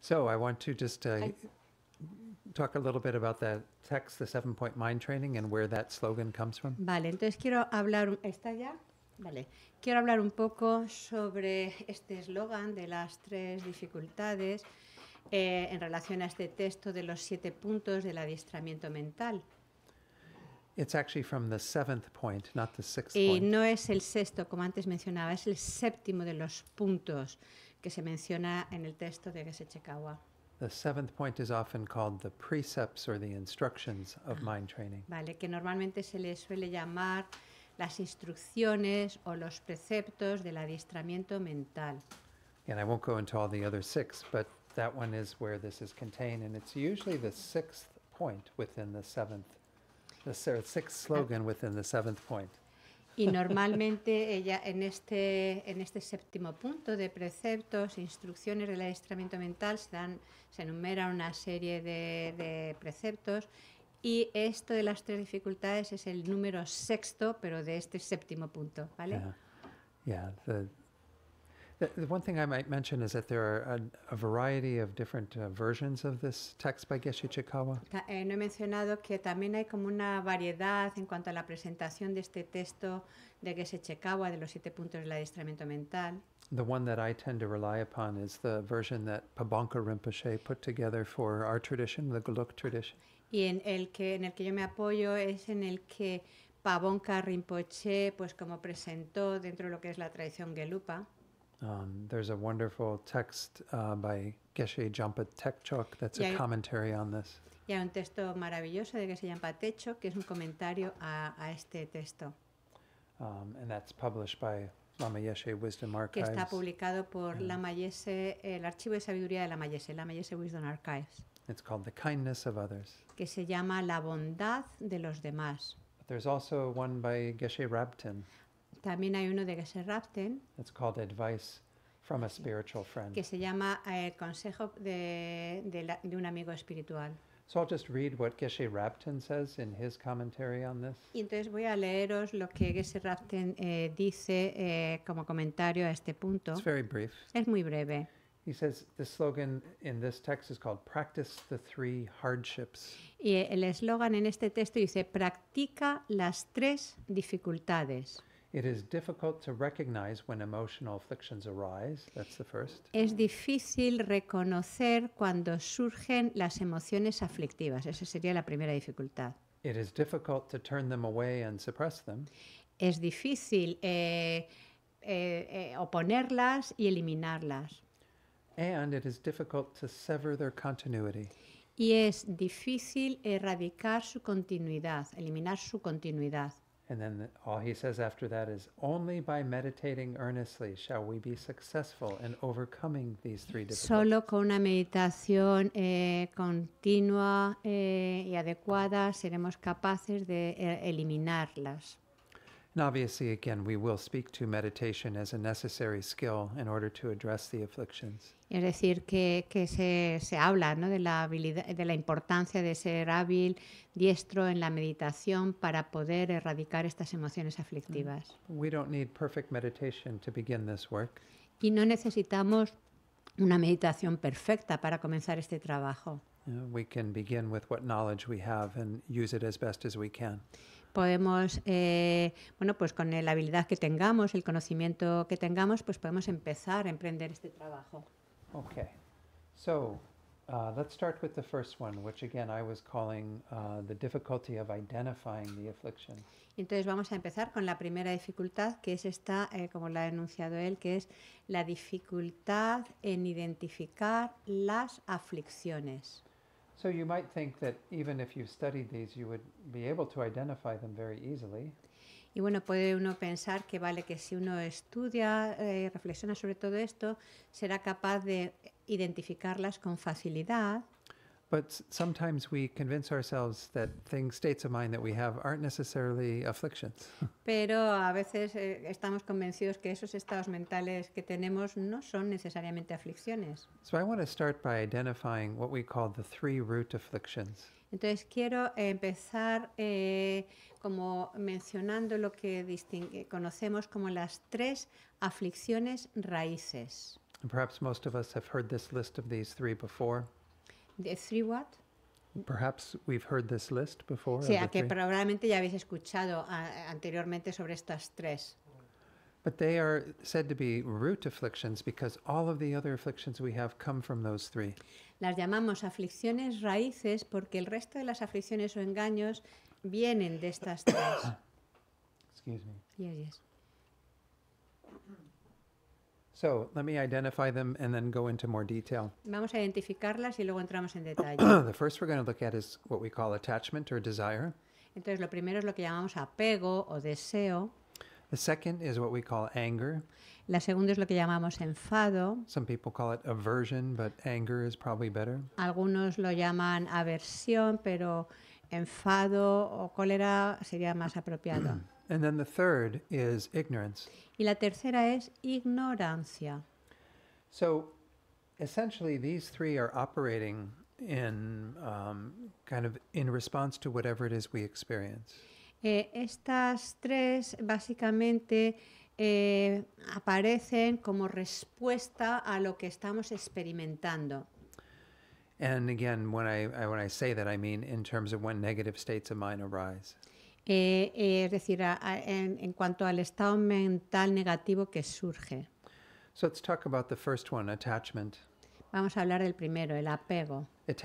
So I want to just uh, I... talk a little bit about that text, the seven point mind training, and where that slogan comes from. Vale, entonces quiero hablar. ¿Está ya? Vale. Quiero hablar un poco sobre este eslogan de las tres dificultades eh, en relación a este texto de los siete puntos del adiestramiento mental. It's actually from the seventh point, not the sixth point. Eh, no es el sexto, como antes mencionaba, es el séptimo de los puntos que se menciona en el texto de Gesechekawa. The seventh point is often called the precepts or the instructions of ah, mind training. Vale, que normalmente se le suele llamar las instrucciones o los preceptos del adiestramiento mental. And I won't go into all the other six, but that one is where this is contained, and it's usually the sixth point within the seventh slogan within the seventh point. Y normalmente ella en este, en este séptimo punto de preceptos, instrucciones del adiestramiento mental, se, dan, se enumera una serie de, preceptos y esto de las tres dificultades es el número sexto, pero de este séptimo punto, ¿vale? The, the, one thing I might mention is that there are a, a variety of different uh, versions of this text by Geshe Chikawa. Eh, no he mencionado que también hay como una variedad en cuanto a la presentación de este texto de Geshe Chikawa de los siete puntos del adiestramiento mental. The one that I tend to rely upon is the version that Pabanka Rinpoche put together for our tradition, the Geluk tradition. Y en el que en el que yo me apoyo es en el que Pabonka Rinpoche, pues como presentó dentro de lo que es la tradición Gelupa. Um, there's a wonderful text uh, by Geshe Jampa Tekchok that's a commentary on this. Yeah, un texto maravilloso de Geshe Jampa Tekchok que es un comentario a, a este texto. Um, and that's published by Lama Yeshe Wisdom Archives. Que está publicado por yeah. Lama Yeshe, el archivo de sabiduría de Lama Yeshe, Lama Yeshe Wisdom Archives. It's called The Kindness of Others. Que se llama La bondad de los demás. But there's also one by Geshe Rabtin. También hay uno de Geshe Raften. called Advice from a Spiritual Friend. Que se llama eh, El consejo de, de, la, de un amigo espiritual. So I'll just read what Geshe Rapten says in his commentary on this. Y entonces voy a leeros lo que Geshe Rapten eh, dice eh, como comentario a este punto. It's very brief. Es muy breve. He says the slogan in this text is called practice the three hardships. Y el eslogan en este texto dice practica las tres dificultades. Es difícil reconocer cuando surgen las emociones aflictivas. Esa sería la primera dificultad. Es difícil eh, eh, eh, oponerlas y eliminarlas. Y es difícil erradicar su continuidad, eliminar su continuidad. And then all he says after that is only by meditating earnestly shall we be successful in overcoming these three difficulties. Solo con una meditación eh, continua eh, y adecuada seremos capaces de eh, eliminarlas. And obviously, again, we will speak to meditation as a necessary skill in order to address the afflictions. Es decir, que, que se, se habla ¿no? de, la de la importancia de ser hábil, diestro en la meditación para poder erradicar estas emociones aflictivas. We don't need perfect meditation to begin this work. Y no necesitamos una meditación perfecta para comenzar este trabajo. Uh, we can begin with what knowledge we have and use it as best as we can podemos, eh, bueno, pues con la habilidad que tengamos, el conocimiento que tengamos, pues podemos empezar a emprender este trabajo. Ok. Entonces vamos a empezar con la primera dificultad, que es esta, eh, como lo ha enunciado él, que es la dificultad en identificar las aflicciones. Y bueno, puede uno pensar que vale que si uno estudia y eh, reflexiona sobre todo esto, será capaz de identificarlas con facilidad. But sometimes we convince ourselves that things, states of mind that we have aren't necessarily afflictions. Pero a veces eh, estamos convencidos que esos estados mentales que tenemos no son necesariamente aflicciones. So I want to start by identifying what we call the three root afflictions. Entonces quiero empezar eh, como mencionando lo que eh, conocemos como las tres aflicciones raíces. And perhaps most of us have heard this list of these three before. ¿De three what? Perhaps we've heard this list before. Sí, que three. probablemente ya habéis escuchado a, anteriormente sobre estas tres. But they are said to be root afflictions because all of the other afflictions we have come from those three. Las llamamos aflicciones raíces porque el resto de las aflicciones o engaños vienen de estas tres. Excuse me. Yes, yes. So, let me identify them and then go into more detail. Vamos a identificarlas y luego entramos en detalle. the first we're going to look at is what we call attachment or desire. Entonces, lo primero es lo que llamamos apego o deseo. The second is what we call anger. La segunda es lo que llamamos enfado. Some people call it aversion, but anger is probably better. Algunos lo llaman aversión, pero enfado o cólera sería más apropiado. And then the third is ignorance. Y la tercera es ignorancia. So essentially, these three are operating in um, kind of in response to whatever it is we experience. Eh, estas tres básicamente eh, aparecen como respuesta a lo que estamos experimentando. And again, when I, I, when I say that, I mean in terms of when negative states of mind arise. Eh, eh, es decir, en, cuanto al estado mental negativo que surge. Vamos a hablar del primero, el apego. El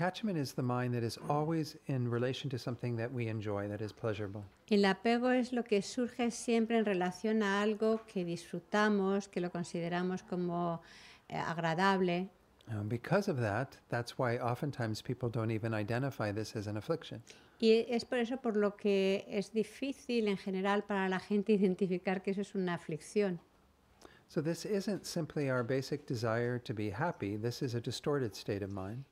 apego es lo que surge siempre en relación a algo que disfrutamos, que lo consideramos como eh, agradable. And um, because of that, that's why oftentimes people don't even identify this as an affliction. Y es por eso por lo que es difícil en general para la gente identificar que eso es una aflicción.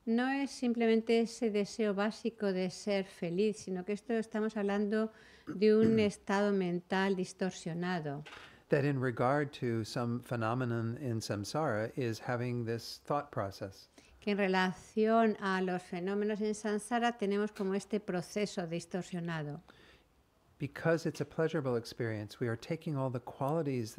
No es simplemente ese deseo básico de ser feliz, sino que esto estamos hablando de un estado mental distorsionado. That regard to some phenomenon in samsara is having this thought process que en relación a los fenómenos en Sansara tenemos como este proceso distorsionado. Because it's a pleasurable experience, we are taking all the qualities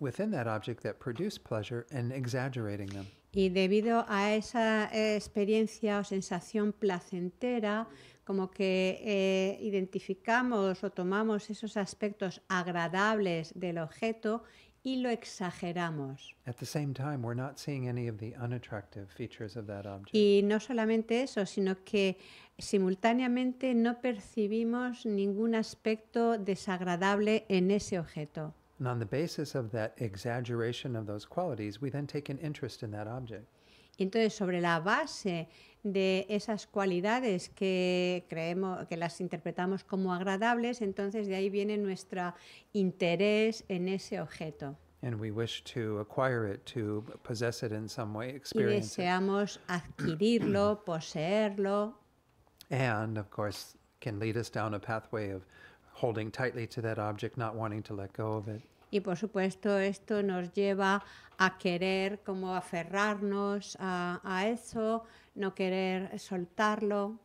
within object that produce pleasure and exaggerating Y debido a esa experiencia o sensación placentera, como que eh, identificamos o tomamos esos aspectos agradables del objeto y lo exageramos. At the same time, we're not seeing any of the unattractive features Y no solamente eso, sino que simultáneamente no percibimos ningún aspecto desagradable en ese objeto. Y on the basis of that exaggeration of those qualities, we then take an interest in that object entonces, sobre la base de esas cualidades que creemos que las interpretamos como agradables, entonces de ahí viene nuestro interés en ese objeto. y deseamos adquirirlo, poseerlo. And of course, can lead us down a pathway of holding tightly to that object, not wanting to let go of it y por supuesto esto nos lleva a querer como aferrarnos a, a eso, no querer soltarlo.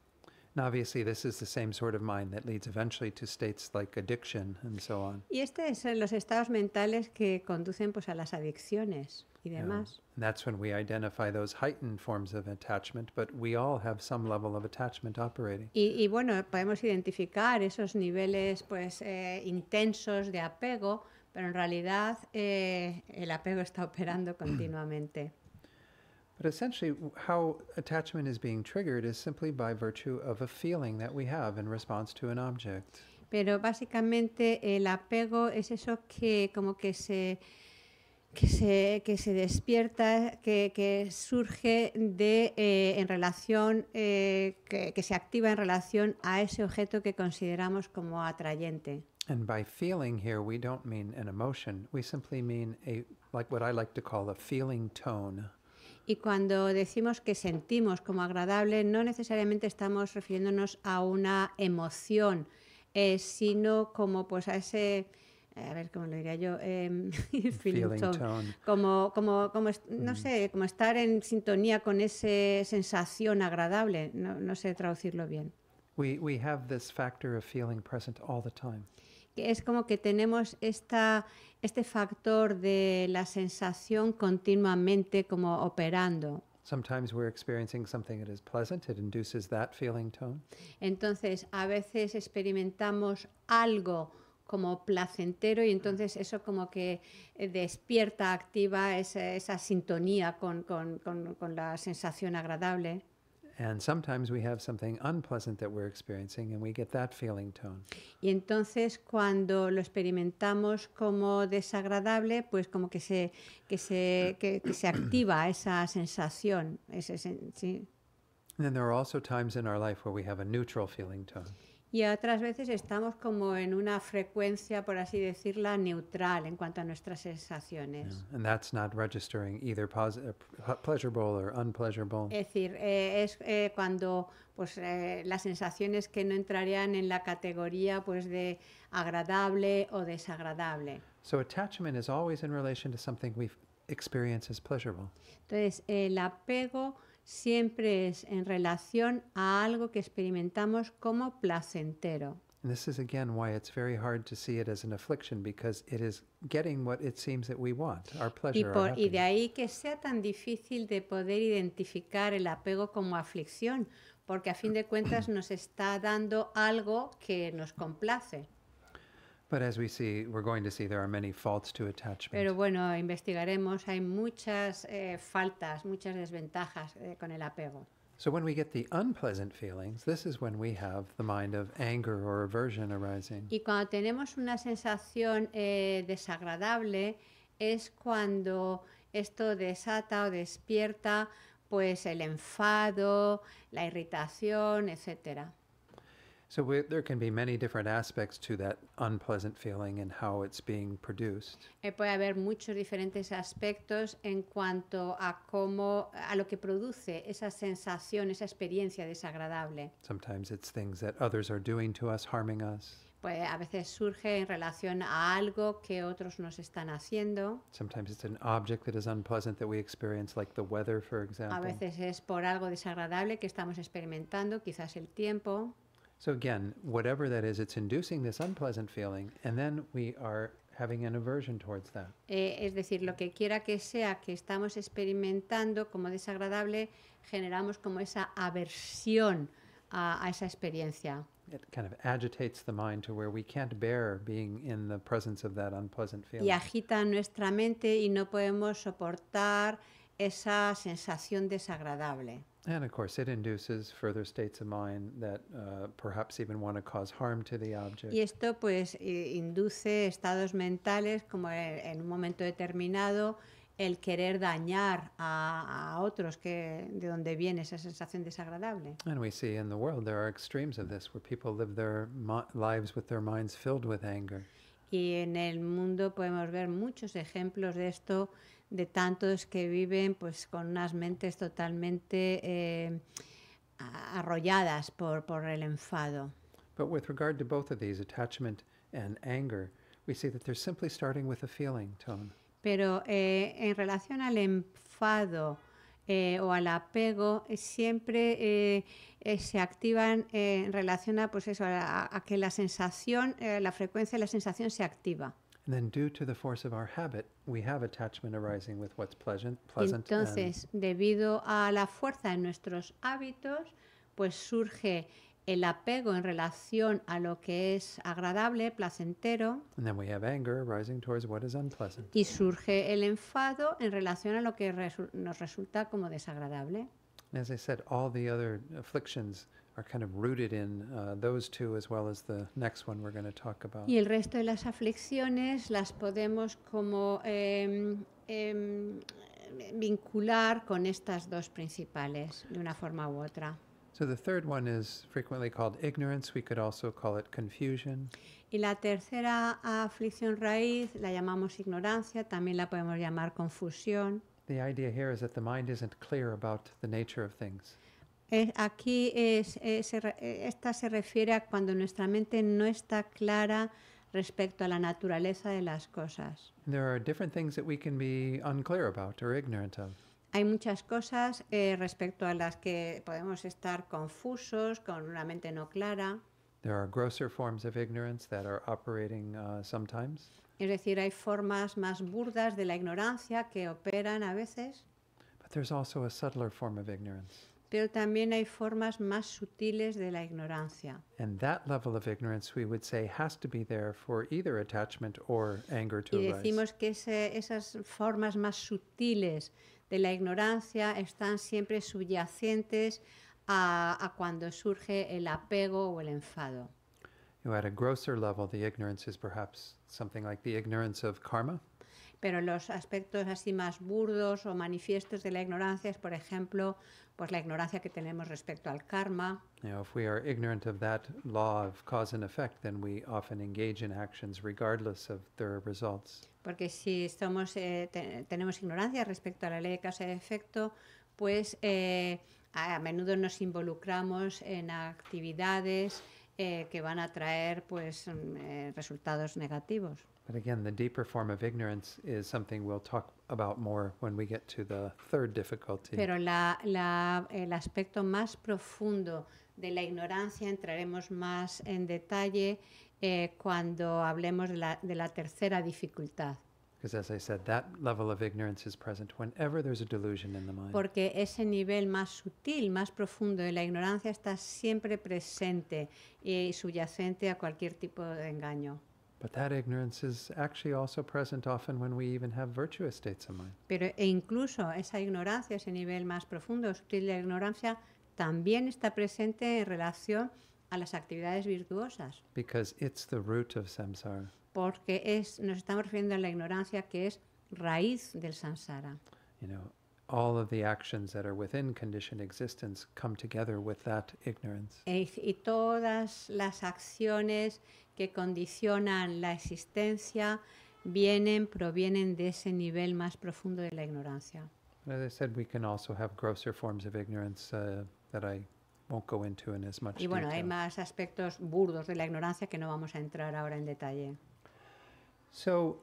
And obviously, this is the same sort of mind that leads eventually to states like addiction and so on. Y este es los estados mentales que conducen pues a las adicciones y demás. Yeah. And that's when we identify those heightened forms of attachment, but we all have some level of attachment operating. Y, y bueno, podemos identificar esos niveles pues eh, intensos de apego, pero en realidad eh, el apego está operando continuamente. But essentially, how attachment is being triggered is simply by virtue of a feeling that we have in response to an object. Pero básicamente el apego es eso que como que se que se, que se despierta, que, que surge de, eh, en relación, eh, que, que, se activa en relación a ese objeto que consideramos como atrayente. feeling feeling Y cuando decimos que sentimos como agradable, no necesariamente estamos refiriéndonos a una emoción, eh, sino como pues a ese eh, a ver cómo lo diría yo, eh, feeling tone. Como, como, como, no mm. sé, como estar en sintonía con esa sensación agradable, no, no, sé traducirlo bien. We, we have this factor of feeling present all the time. Es como que tenemos esta, este factor de la sensación continuamente como operando. Sometimes we're experiencing something that is pleasant, it induces that feeling tone. Entonces, a veces experimentamos algo como placentero y entonces eso como que eh, despierta, activa esa, esa sintonía con, con, con, con la sensación agradable. And sometimes we have something unpleasant that we're experiencing and we get that feeling tone. Y entonces cuando lo experimentamos como desagradable, pues como que se que se que, que se activa esa sensación, ese sí. And then there are also times in our life where we have a neutral feeling tone y otras veces estamos como en una frecuencia, por así decirla, neutral en cuanto a nuestras sensaciones. And that's not registering either uh, uh, pleasurable or unpleasurable. Es decir, eh, es eh, cuando pues, eh, las sensaciones que no entrarían en la categoría pues, de agradable o desagradable. relation something Entonces, el apego siempre es en relación a algo que experimentamos como placentero. y de ahí que sea tan difícil de poder identificar el apego como aflicción, porque a fin de cuentas nos está dando algo que nos complace. But as we see, we're going to see there are many faults to attachment. Pero bueno, investigaremos, hay muchas eh, faltas, muchas desventajas eh, con el apego. So when we get the unpleasant feelings, this is when we have the mind of anger or aversion arising. Y cuando tenemos una sensación eh, desagradable es cuando esto desata o despierta pues el enfado, la irritación, etcétera. So we, there can be many different aspects to that unpleasant feeling and how it's being produced. Eh, puede haber muchos diferentes aspectos en cuanto a cómo a lo que produce esa sensación, esa experiencia desagradable. Sometimes it's things that others are doing to us, harming us. Pues a veces surge en relación a algo que otros nos están haciendo. A veces es por algo desagradable que estamos experimentando, quizás el tiempo. So again, whatever that is, it's inducing this unpleasant feeling, and then we are having an aversion towards that. Eh, es decir, lo que quiera que sea que estamos experimentando como desagradable, generamos como esa aversión a, a esa experiencia. It kind of agitates the mind to where we can't bear being in the presence of that unpleasant feeling. Y agita nuestra mente y no podemos soportar esa sensación desagradable. And of course, it induces further states of mind that uh, perhaps even want to cause harm to the object. Y esto pues induce estados mentales como en un momento determinado el querer dañar a, a otros que de donde viene esa sensación desagradable. And we see in the world there are extremes of this where people live their lives with their minds filled with anger. Y en el mundo podemos ver muchos ejemplos de esto de tantos que viven pues con unas mentes totalmente eh, arrolladas por, por el enfado. anger, Pero en relación al enfado eh, o al apego, siempre eh, se activan en relación a, pues eso, a, que la la frecuencia de la sensación se activa. And then due to the force of our habit, we have attachment arising with what's pleasant, pleasant Entonces, debido a la fuerza de nuestros hábitos, pues surge el apego en relación a lo que es agradable, placentero. And then we have anger arising towards what is unpleasant. Y surge el enfado en relación a lo que resu nos resulta como desagradable. And as I said, all the other afflictions are kind of rooted in uh, those two as well as the next one we're going to talk about. Y el resto de las aflicciones las podemos como eh, eh, vincular con estas dos principales de una forma u otra. So the third one is frequently called ignorance. We could also call it confusion. Y la tercera aflicción raíz la llamamos ignorancia, también la podemos llamar confusión. The idea here is that the mind isn't clear about the nature of things. aquí eh, esta se refiere a cuando nuestra mente no está clara respecto a la naturaleza de las cosas. Hay muchas cosas eh, respecto a las que podemos estar confusos, con una mente no clara. Uh, es decir, hay formas más burdas de la ignorancia que operan a veces. But there's also a subtler form of ignorance. Pero también hay formas más sutiles de la ignorancia. And that level of ignorance we would say has to be there for either attachment or anger to Y decimos que esas formas más sutiles de la ignorancia están siempre subyacentes a, a cuando surge el apego o el enfado. You at a grosser level, the ignorance is perhaps something like the ignorance of karma pero los aspectos así más burdos o manifiestos de la ignorancia es, por ejemplo, pues la ignorancia que tenemos respecto al karma. if we are ignorant of that law of cause and effect, then regardless of their results. Porque si eh, tenemos ignorancia respecto a la ley de causa y efecto, pues eh, a menudo nos involucramos en actividades eh, que van a traer pues, mm, resultados negativos. Pero el aspecto más profundo de la ignorancia entraremos más en detalle eh, cuando hablemos de la, tercera dificultad. Porque ese nivel más sutil, más profundo de la ignorancia está siempre presente y subyacente a cualquier tipo de engaño. But that ignorance is actually also present often when we even have virtuous states of mind. Pero e incluso esa ignorancia, ese nivel más profundo, sutil de ignorancia, también está presente en relación a las actividades virtuosas. Because it's the root of samsara. Porque es, nos estamos refiriendo a la ignorancia que es raíz del samsara. You know, all of the actions that are within conditioned existence come together with that ignorance. Y todas las acciones que condicionan la existencia vienen, provienen de ese nivel más profundo de la ignorancia. As I said, we can also have grosser forms of ignorance uh, that I won't go into in as much detail. y bueno, detail. hay más aspectos burdos de la ignorancia que no vamos a entrar ahora en detalle. So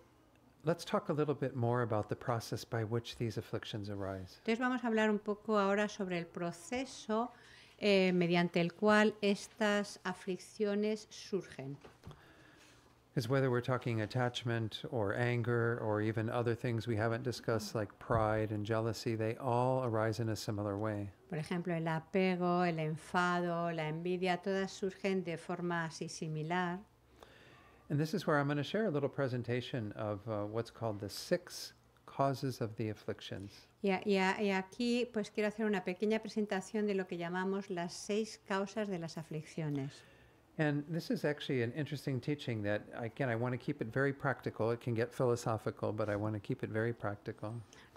Let's talk a little bit more about the process by which these afflictions arise. Entonces vamos a hablar un poco ahora sobre el proceso eh, mediante el cual estas aflicciones surgen. Because whether we're talking attachment or anger or even other things we haven't discussed like pride and jealousy, they all arise in a similar way. Por ejemplo, el apego, el enfado, la envidia, todas surgen de forma así similar. And this is where I'm going to share a little presentation of uh, what's called the six causes of the afflictions. Y, y, y, aquí pues quiero hacer una pequeña presentación de lo que llamamos las seis causas de las aflicciones. And this is actually an interesting teaching that again I want to keep it very practical. It can get philosophical, but I want to keep it very practical.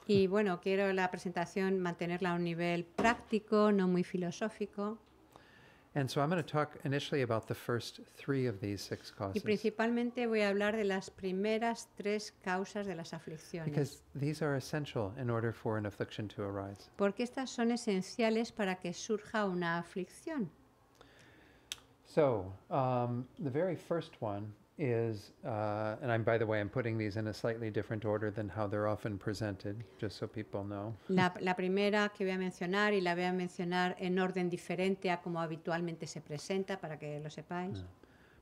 Y bueno, quiero la presentación mantenerla a un nivel práctico, no muy filosófico. And so I'm going to talk initially about the first three of these six causes. Y principalmente voy a hablar de las primeras tres causas de las aflicciones. Because these are essential in order for an affliction to arise. Porque estas son esenciales para que surja una aflicción. So um, the very first one is, uh, and I'm, by the way, I'm putting these in a slightly different order than how they're often presented, just so people know. La, la primera que voy a mencionar y la voy a mencionar en orden diferente a como habitualmente se presenta para que lo sepáis. Yeah.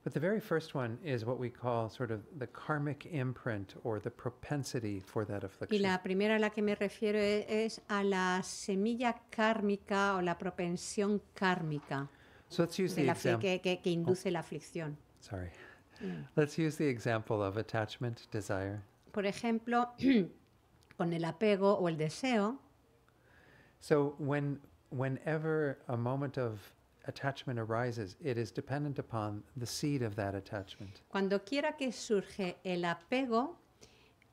But the very first one is what we call sort of the karmic imprint or the propensity for that affliction. Y la primera a la que me refiero e, es, a la semilla kármica o la propensión kármica. Que, que, oh. induce la aflicción. Sorry. Mm. Let's use the example of attachment, desire. Por ejemplo, con el apego o el deseo. So when whenever a moment of attachment arises, it is dependent upon the seed of that attachment. Cuando quiera que surge el apego,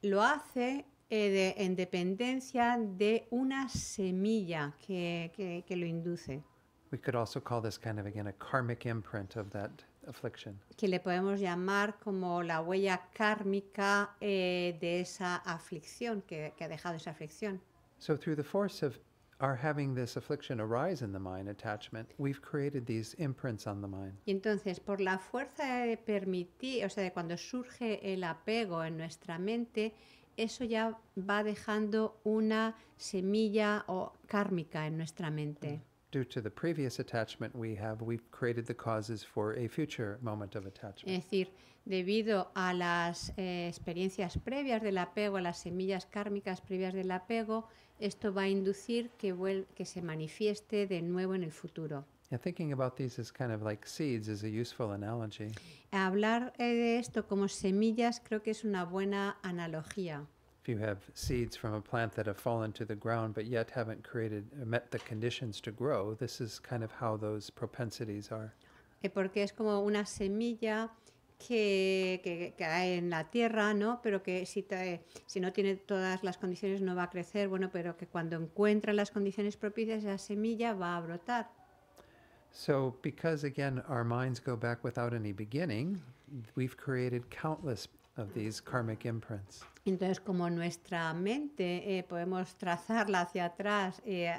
lo hace eh, de, en dependencia de una semilla que, que, que lo induce. We could also call this kind of again a karmic imprint of that Que le podemos llamar como la huella kármica eh, de esa aflicción, que, ha dejado esa aflicción. So through the force of having this affliction arise in the mind attachment, we've created these imprints on the mind. Y entonces, por la fuerza de permitir, o sea, de cuando surge el apego en nuestra mente, eso ya va dejando una semilla o kármica en nuestra mente. Mm. Es decir, debido a las eh, experiencias previas del apego, a las semillas kármicas previas del apego, esto va a inducir que, que se manifieste de nuevo en el futuro. thinking about these as kind of like seeds is a useful analogy. Hablar eh, de esto como semillas creo que es una buena analogía. if you have seeds from a plant that have fallen to the ground but yet haven't created uh, met the conditions to grow, this is kind of how those propensities are. Eh, porque es como una semilla que, que, cae en la tierra, ¿no? Pero que si, te, si no tiene todas las condiciones no va a crecer, bueno, pero que cuando encuentra las condiciones propicias la semilla va a brotar. So, because again our minds go back without any beginning, we've created countless of these karmic imprints. Entonces, como nuestra mente eh, podemos trazarla hacia atrás eh,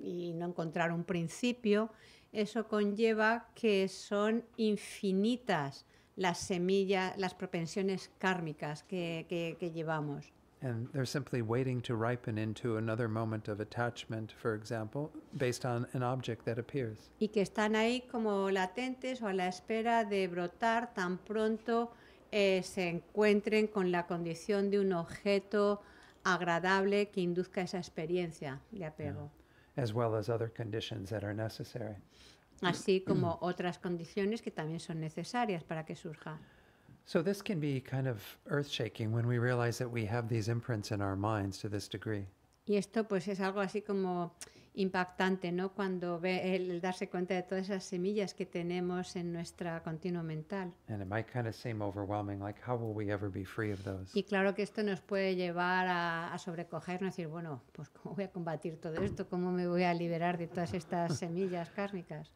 y no encontrar un principio, eso conlleva que son infinitas las semillas, las propensiones kármicas que, llevamos. Y que están ahí como latentes o a la espera de brotar tan pronto eh, se encuentren con la condición de un objeto agradable que induzca esa experiencia de apego. As well Así como otras condiciones que también son necesarias para que surja. kind earth when we have these our minds degree. Y esto pues es algo así como impactante, ¿no? Cuando ve el darse cuenta de todas esas semillas que tenemos en nuestra continuo mental. Y claro que esto nos puede llevar a, a sobrecogernos, decir, bueno, pues cómo voy a combatir todo esto, cómo me voy a liberar de todas estas semillas kármicas.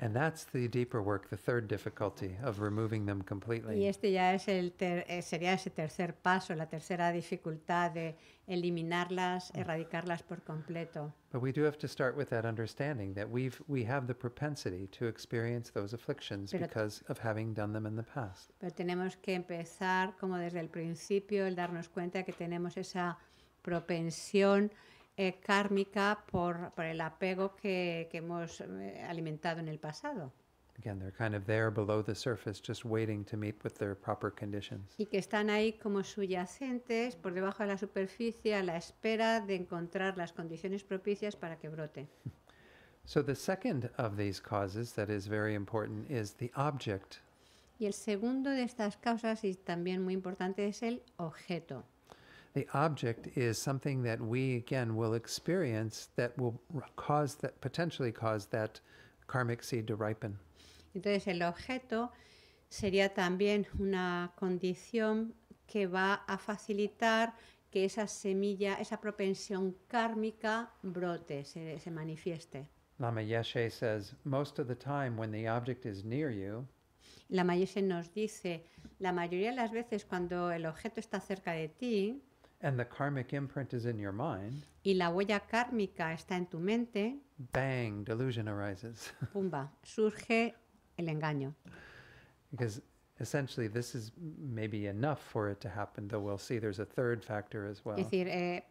And that's the deeper work, the third difficulty of removing them completely. Y este ya es el ter eh, sería ese tercer paso, la tercera dificultad de eliminarlas, mm. erradicarlas por completo. But we do have to start with that understanding that we've we have the propensity to experience those afflictions pero, because of having done them in the past. Pero tenemos que empezar como desde el principio el darnos cuenta que tenemos esa propensión Eh, kármica por, el apego que, hemos eh, alimentado en el pasado. Y que están ahí como subyacentes, por debajo de la superficie, a la espera de encontrar las condiciones propicias para que brote. Y el segundo de estas causas y también muy importante es el objeto. The object is something that we again will experience that will cause that potentially cause that karmic seed to ripen. Entonces el objeto sería también una condición que va a facilitar que esa semilla, esa propensión kármica brote, se, se manifieste. Lama Yeshe says, most of the time when the object is near you, Lama Yeshe nos dice, la mayoría de las veces cuando el objeto está cerca de ti, and the karmic imprint is in your mind, y la huella kármica está en tu mente, bang, delusion arises. pumba, surge el engaño. Because essentially this is maybe enough for it to happen, though we'll see there's a third factor as well. Es decir, eh,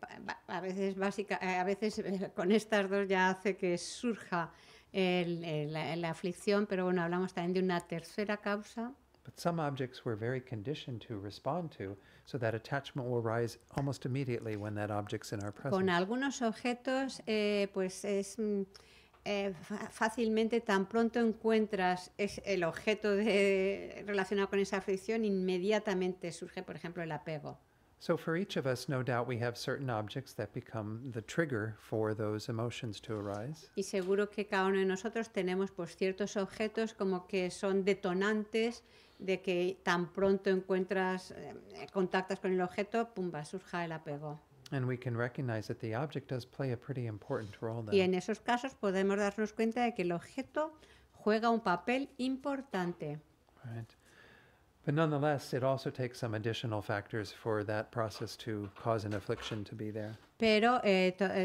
a veces básica, eh, a veces eh, con estas dos ya hace que surja el, la, la aflicción, pero bueno, hablamos también de una tercera causa. But some objects we're very conditioned to respond to, so that attachment will rise almost immediately when that object's in our presence. Con algunos objetos, eh, pues es mm, eh, fácilmente tan pronto encuentras es el objeto de, relacionado con esa fricción, inmediatamente surge, por ejemplo, el apego. So for each of us, no doubt we have certain objects that become the trigger for those emotions to arise. Y seguro que cada uno de nosotros tenemos pues ciertos objetos como que son detonantes de que tan pronto encuentras, contactos eh, contactas con el objeto, pumba, surja el apego. a Y en esos casos podemos darnos cuenta de que el objeto juega un papel importante. Pero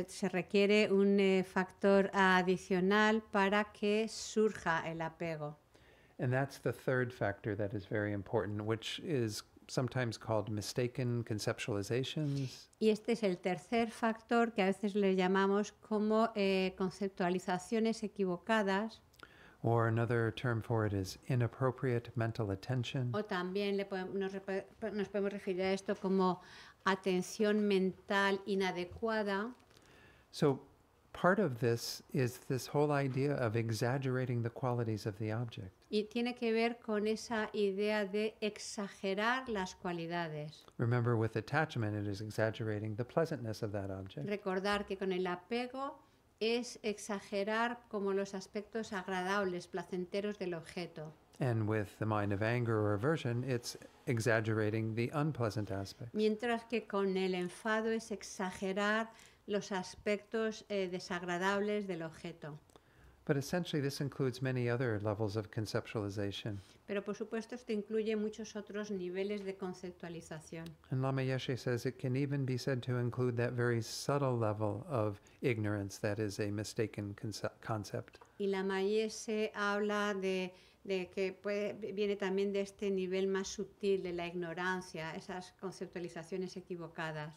se requiere un eh, factor adicional para que surja el apego. And that's the third factor that is very important, which is sometimes called mistaken conceptualizations. Y este es el tercer factor que a veces le llamamos como eh, conceptualizaciones equivocadas. Or another term for it is inappropriate mental attention. O también le podemos, nos, nos podemos referir a esto como atención mental inadecuada. So part of this is this whole idea of exaggerating the qualities of the object. y tiene que ver con esa idea de exagerar las cualidades. Remember with attachment it is exaggerating the pleasantness of that object. Recordar que con el apego es exagerar como los aspectos agradables, placenteros del objeto. And with the mind of anger or aversion, it's exaggerating the unpleasant aspects. Mientras que con el enfado es exagerar los aspectos eh, desagradables del objeto. But essentially this includes many other levels of conceptualization. Pero por supuesto esto incluye muchos otros niveles de conceptualización. And Lama Yeshe says it can even be said to include that very subtle level of ignorance that is a mistaken concept. Y Lama Yeshe habla de, de que puede, viene también de este nivel más sutil de la ignorancia, esas conceptualizaciones equivocadas.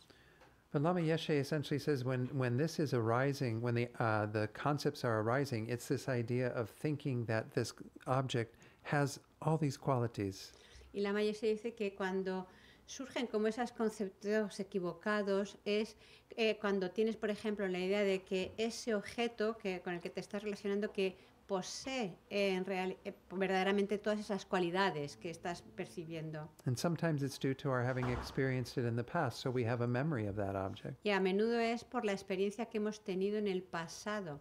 But Lama Yeshe essentially says when, when this is arising, when the, uh, the concepts are arising, it's this idea of thinking that this object has all these qualities. Y Lama Yeshe dice que cuando surgen como esos conceptos equivocados es eh, cuando tienes, por ejemplo, la idea de que ese objeto que, con el que te estás relacionando que posee eh, en real, eh, verdaderamente todas esas cualidades que estás percibiendo. Y a menudo es por la experiencia que hemos tenido en el pasado,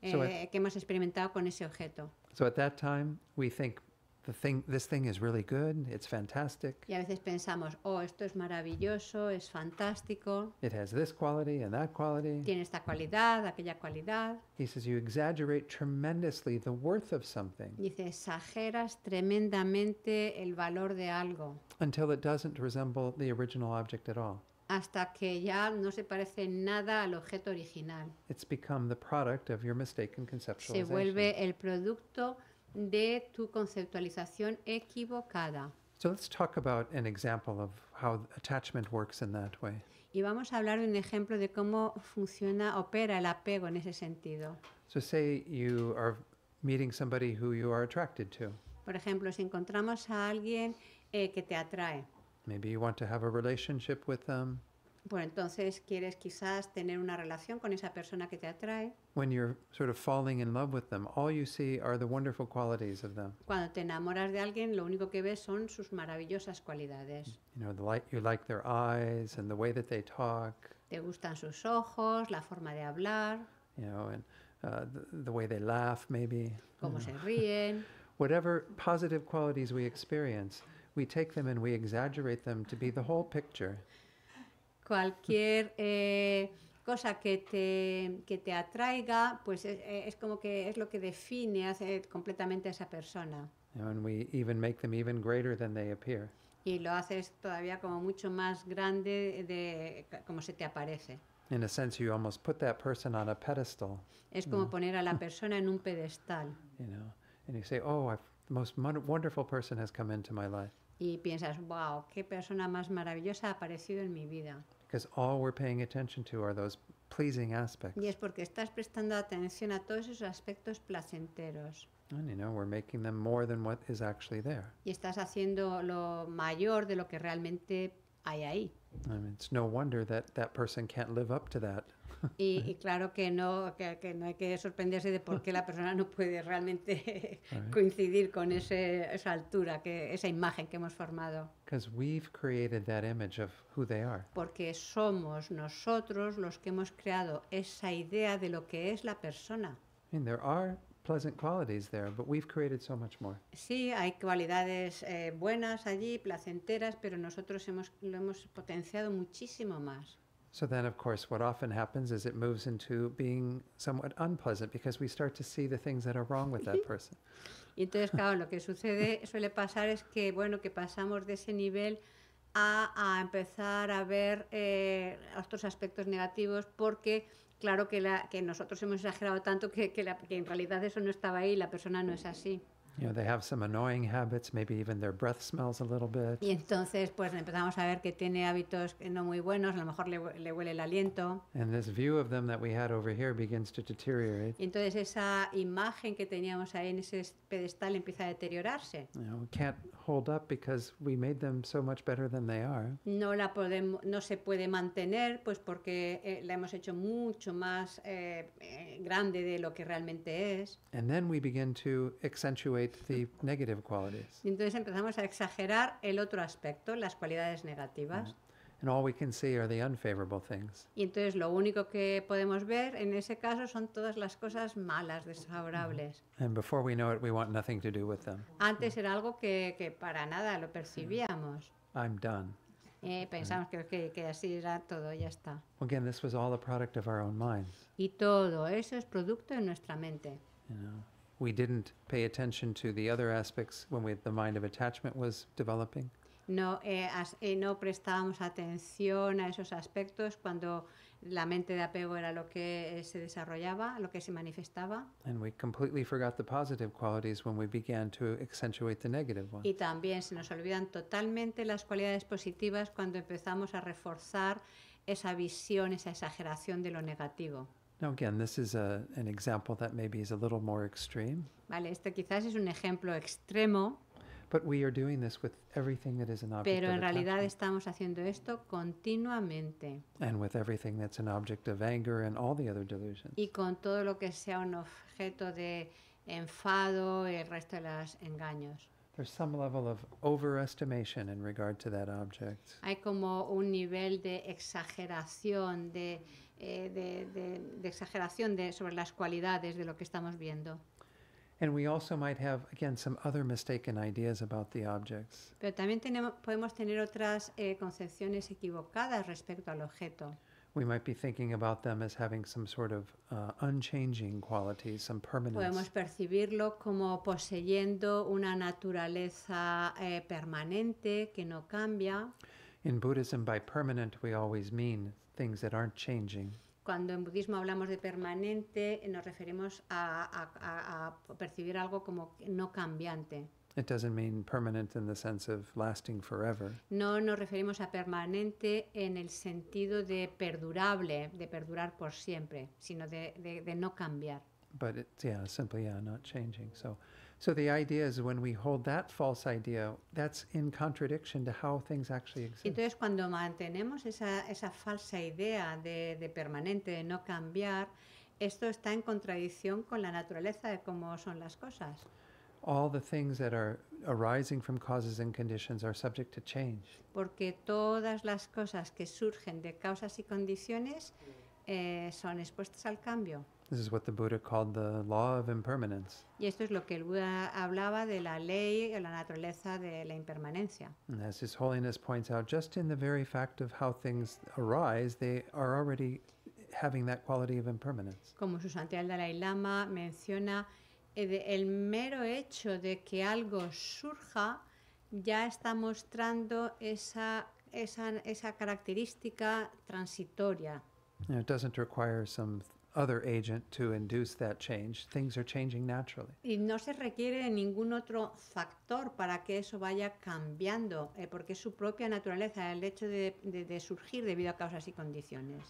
eh, que hemos experimentado con ese objeto. So at that time we think The thing, this thing is really good, it's fantastic. Y a veces pensamos, oh, esto es maravilloso, es fantástico. It has this quality and that quality. Tiene esta cualidad, aquella cualidad. He says you exaggerate tremendously the worth of something. Dice, exageras tremendamente el valor de algo. Until it doesn't resemble the original object at all. hasta que ya no se parece nada al objeto original. It's become the product of your mistaken conceptualization. Se vuelve el producto de tu conceptualización equivocada. So let's talk about an example of how attachment works in that way. Y vamos a hablar de un ejemplo de cómo funciona, opera el apego en ese sentido. So say you are meeting somebody who you are attracted to. Por ejemplo, si encontramos a alguien eh, que te atrae. Maybe you want to have a relationship with them. Bueno, entonces quieres quizás tener una relación con esa persona que te atrae. When you're sort of falling in love with them, all you see are the wonderful qualities of them. Cuando te enamoras de alguien, lo único que ves son sus maravillosas cualidades. You know, the light, you like their eyes and the way that they talk. Te gustan sus ojos, la forma de hablar. You know, and uh, the, the, way they laugh, maybe. Cómo se ríen. Whatever positive qualities we experience, we take them and we exaggerate them to be the whole picture cualquier eh, cosa que te, que te, atraiga, pues eh, eh, es, como que es lo que define hace completamente a esa persona. Y lo haces todavía como mucho más grande de, como se te aparece. put Es como mm. poner a la persona en un pedestal. "Oh, the most wonderful person has come into my life." y piensas, wow, qué persona más maravillosa ha aparecido en mi vida. all we're to are those Y es porque estás prestando atención a todos esos aspectos placenteros. Y estás haciendo lo mayor de lo que realmente hay ahí. I mean, it's no wonder that that person can't live up to that. Y, claro que no, que, no hay que sorprenderse de por qué la persona no puede realmente coincidir con esa altura, que, esa imagen que hemos formado. Porque somos nosotros los que hemos creado esa idea de lo que es la persona. Sí, hay cualidades eh, buenas allí, placenteras, pero nosotros hemos, lo hemos potenciado muchísimo más. So then, of course, what often happens is it moves into being somewhat unpleasant because we start to see the things that are wrong with that person. y entonces, claro, lo que sucede, suele pasar es que, bueno, que pasamos de ese nivel a, a empezar a ver eh, otros aspectos negativos porque, claro, que, la, que nosotros hemos exagerado tanto que, que, la, que en realidad eso no estaba ahí la persona no es así. You know, they have some annoying habits, maybe even their breath smells a little bit. Y entonces, pues empezamos a ver que tiene hábitos no muy buenos, a lo mejor le, le huele el aliento. And this view of them that we had over here begins to deteriorate. Y entonces esa imagen que teníamos ahí en ese pedestal empieza a deteriorarse. You know, we can't hold up because we made them so much better than they are. No la podemos, no se puede mantener, pues porque eh, la hemos hecho mucho más eh, eh grande de lo que realmente es. And then we begin to accentuate negative Y entonces empezamos a exagerar el otro aspecto, las cualidades negativas. Y entonces lo único que podemos ver en ese caso son todas las cosas malas, desfavorables. Antes era algo que, para nada lo percibíamos. Mm-hmm. Eh, mm-hmm. pensamos que, que, así era todo, ya está. Y todo eso es producto de nuestra mente didn't pay attention No, no prestábamos atención a esos aspectos cuando la mente de apego era lo que eh, se desarrollaba, lo que se manifestaba. Y también se nos olvidan totalmente las cualidades positivas cuando empezamos a reforzar esa visión, esa exageración de lo negativo. Now again, this is a, an example that maybe is a little more extreme. Vale, esto quizás es un ejemplo extremo. But we are doing this with everything that is an object Pero en realidad estamos haciendo esto continuamente. And with everything that's an object of anger and all the other delusions. Y con todo lo que sea un objeto de enfado y el resto de los engaños. There's some level of overestimation in regard to that object. Hay como un nivel de exageración de eh, de, exageración de, sobre las cualidades de lo que estamos viendo. Pero también tenemos, podemos tener otras eh, concepciones equivocadas respecto al objeto. might be sort of uh, Podemos percibirlo como poseyendo una naturaleza eh, permanente que no cambia. En Buddhism, by permanent, we always mean changing. Cuando en budismo hablamos de permanente, eh, nos referimos a, percibir algo como no cambiante. No nos referimos a permanente en el sentido de perdurable, de perdurar por siempre, sino de, no cambiar. But yeah, simply, yeah, not changing. So entonces cuando mantenemos esa, esa falsa idea de, de permanente, de no cambiar, esto está en contradicción con la naturaleza de cómo son las cosas. All the things that are arising from causes and conditions are subject to change. Porque todas las cosas que surgen de causas y condiciones eh, son expuestas al cambio. This is what the Buddha called the law of impermanence. Y esto es lo que el Buda hablaba de la ley o la naturaleza de la impermanencia. And as His Holiness points out, just in the very fact of how things arise, they are already having that quality of impermanence. Como su santidad el Dalai Lama menciona, eh, el mero hecho de que algo surja ya está mostrando esa esa esa característica transitoria. And it doesn't require some agent to induce change. changing Y no se requiere ningún otro factor para que eso vaya cambiando, eh, porque es su propia naturaleza, el hecho de, surgir debido a causas y condiciones.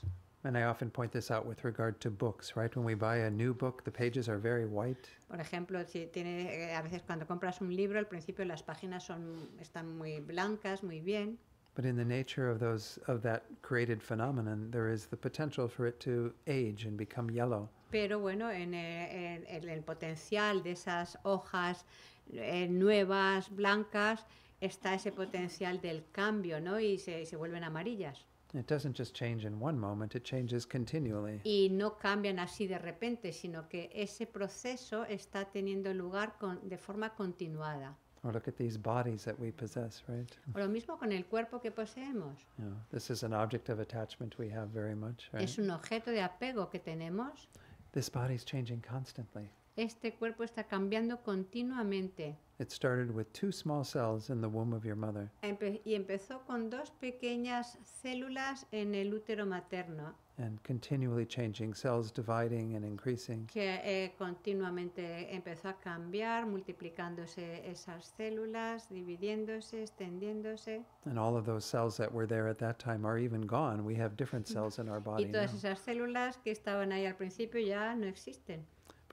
And I often point this out with regard to books, right? When we buy a new book, the pages are very white. Por ejemplo, si tiene, eh, a veces cuando compras un libro, al principio las páginas son, están muy blancas, muy bien. But in the nature of those of that created phenomenon, there is the potential for it to age and become yellow. Pero bueno, en, el, eh, el potencial de esas hojas eh, nuevas, blancas, está ese potencial del cambio, ¿no? Y se, se vuelven amarillas. It doesn't just change in one moment, it changes continually. Y no cambian así de repente, sino que ese proceso está teniendo lugar con, de forma continuada. Or oh, look at these bodies that we possess, right? O lo mismo con el cuerpo que poseemos. Yeah. This is an object of attachment we have very much, right? Es un objeto de apego que tenemos. This body is changing constantly. Este cuerpo está cambiando continuamente. It started with two small cells in the womb of your mother. Empe y empezó con dos pequeñas células en el útero materno. And continually changing, cells dividing and increasing. Que eh, continuamente empezó a cambiar, multiplicándose esas células, dividiéndose, extendiéndose. And all of those cells that were there at that time are even gone. We have different cells in our body. Y todas now. esas células que estaban ahí al principio ya no existen.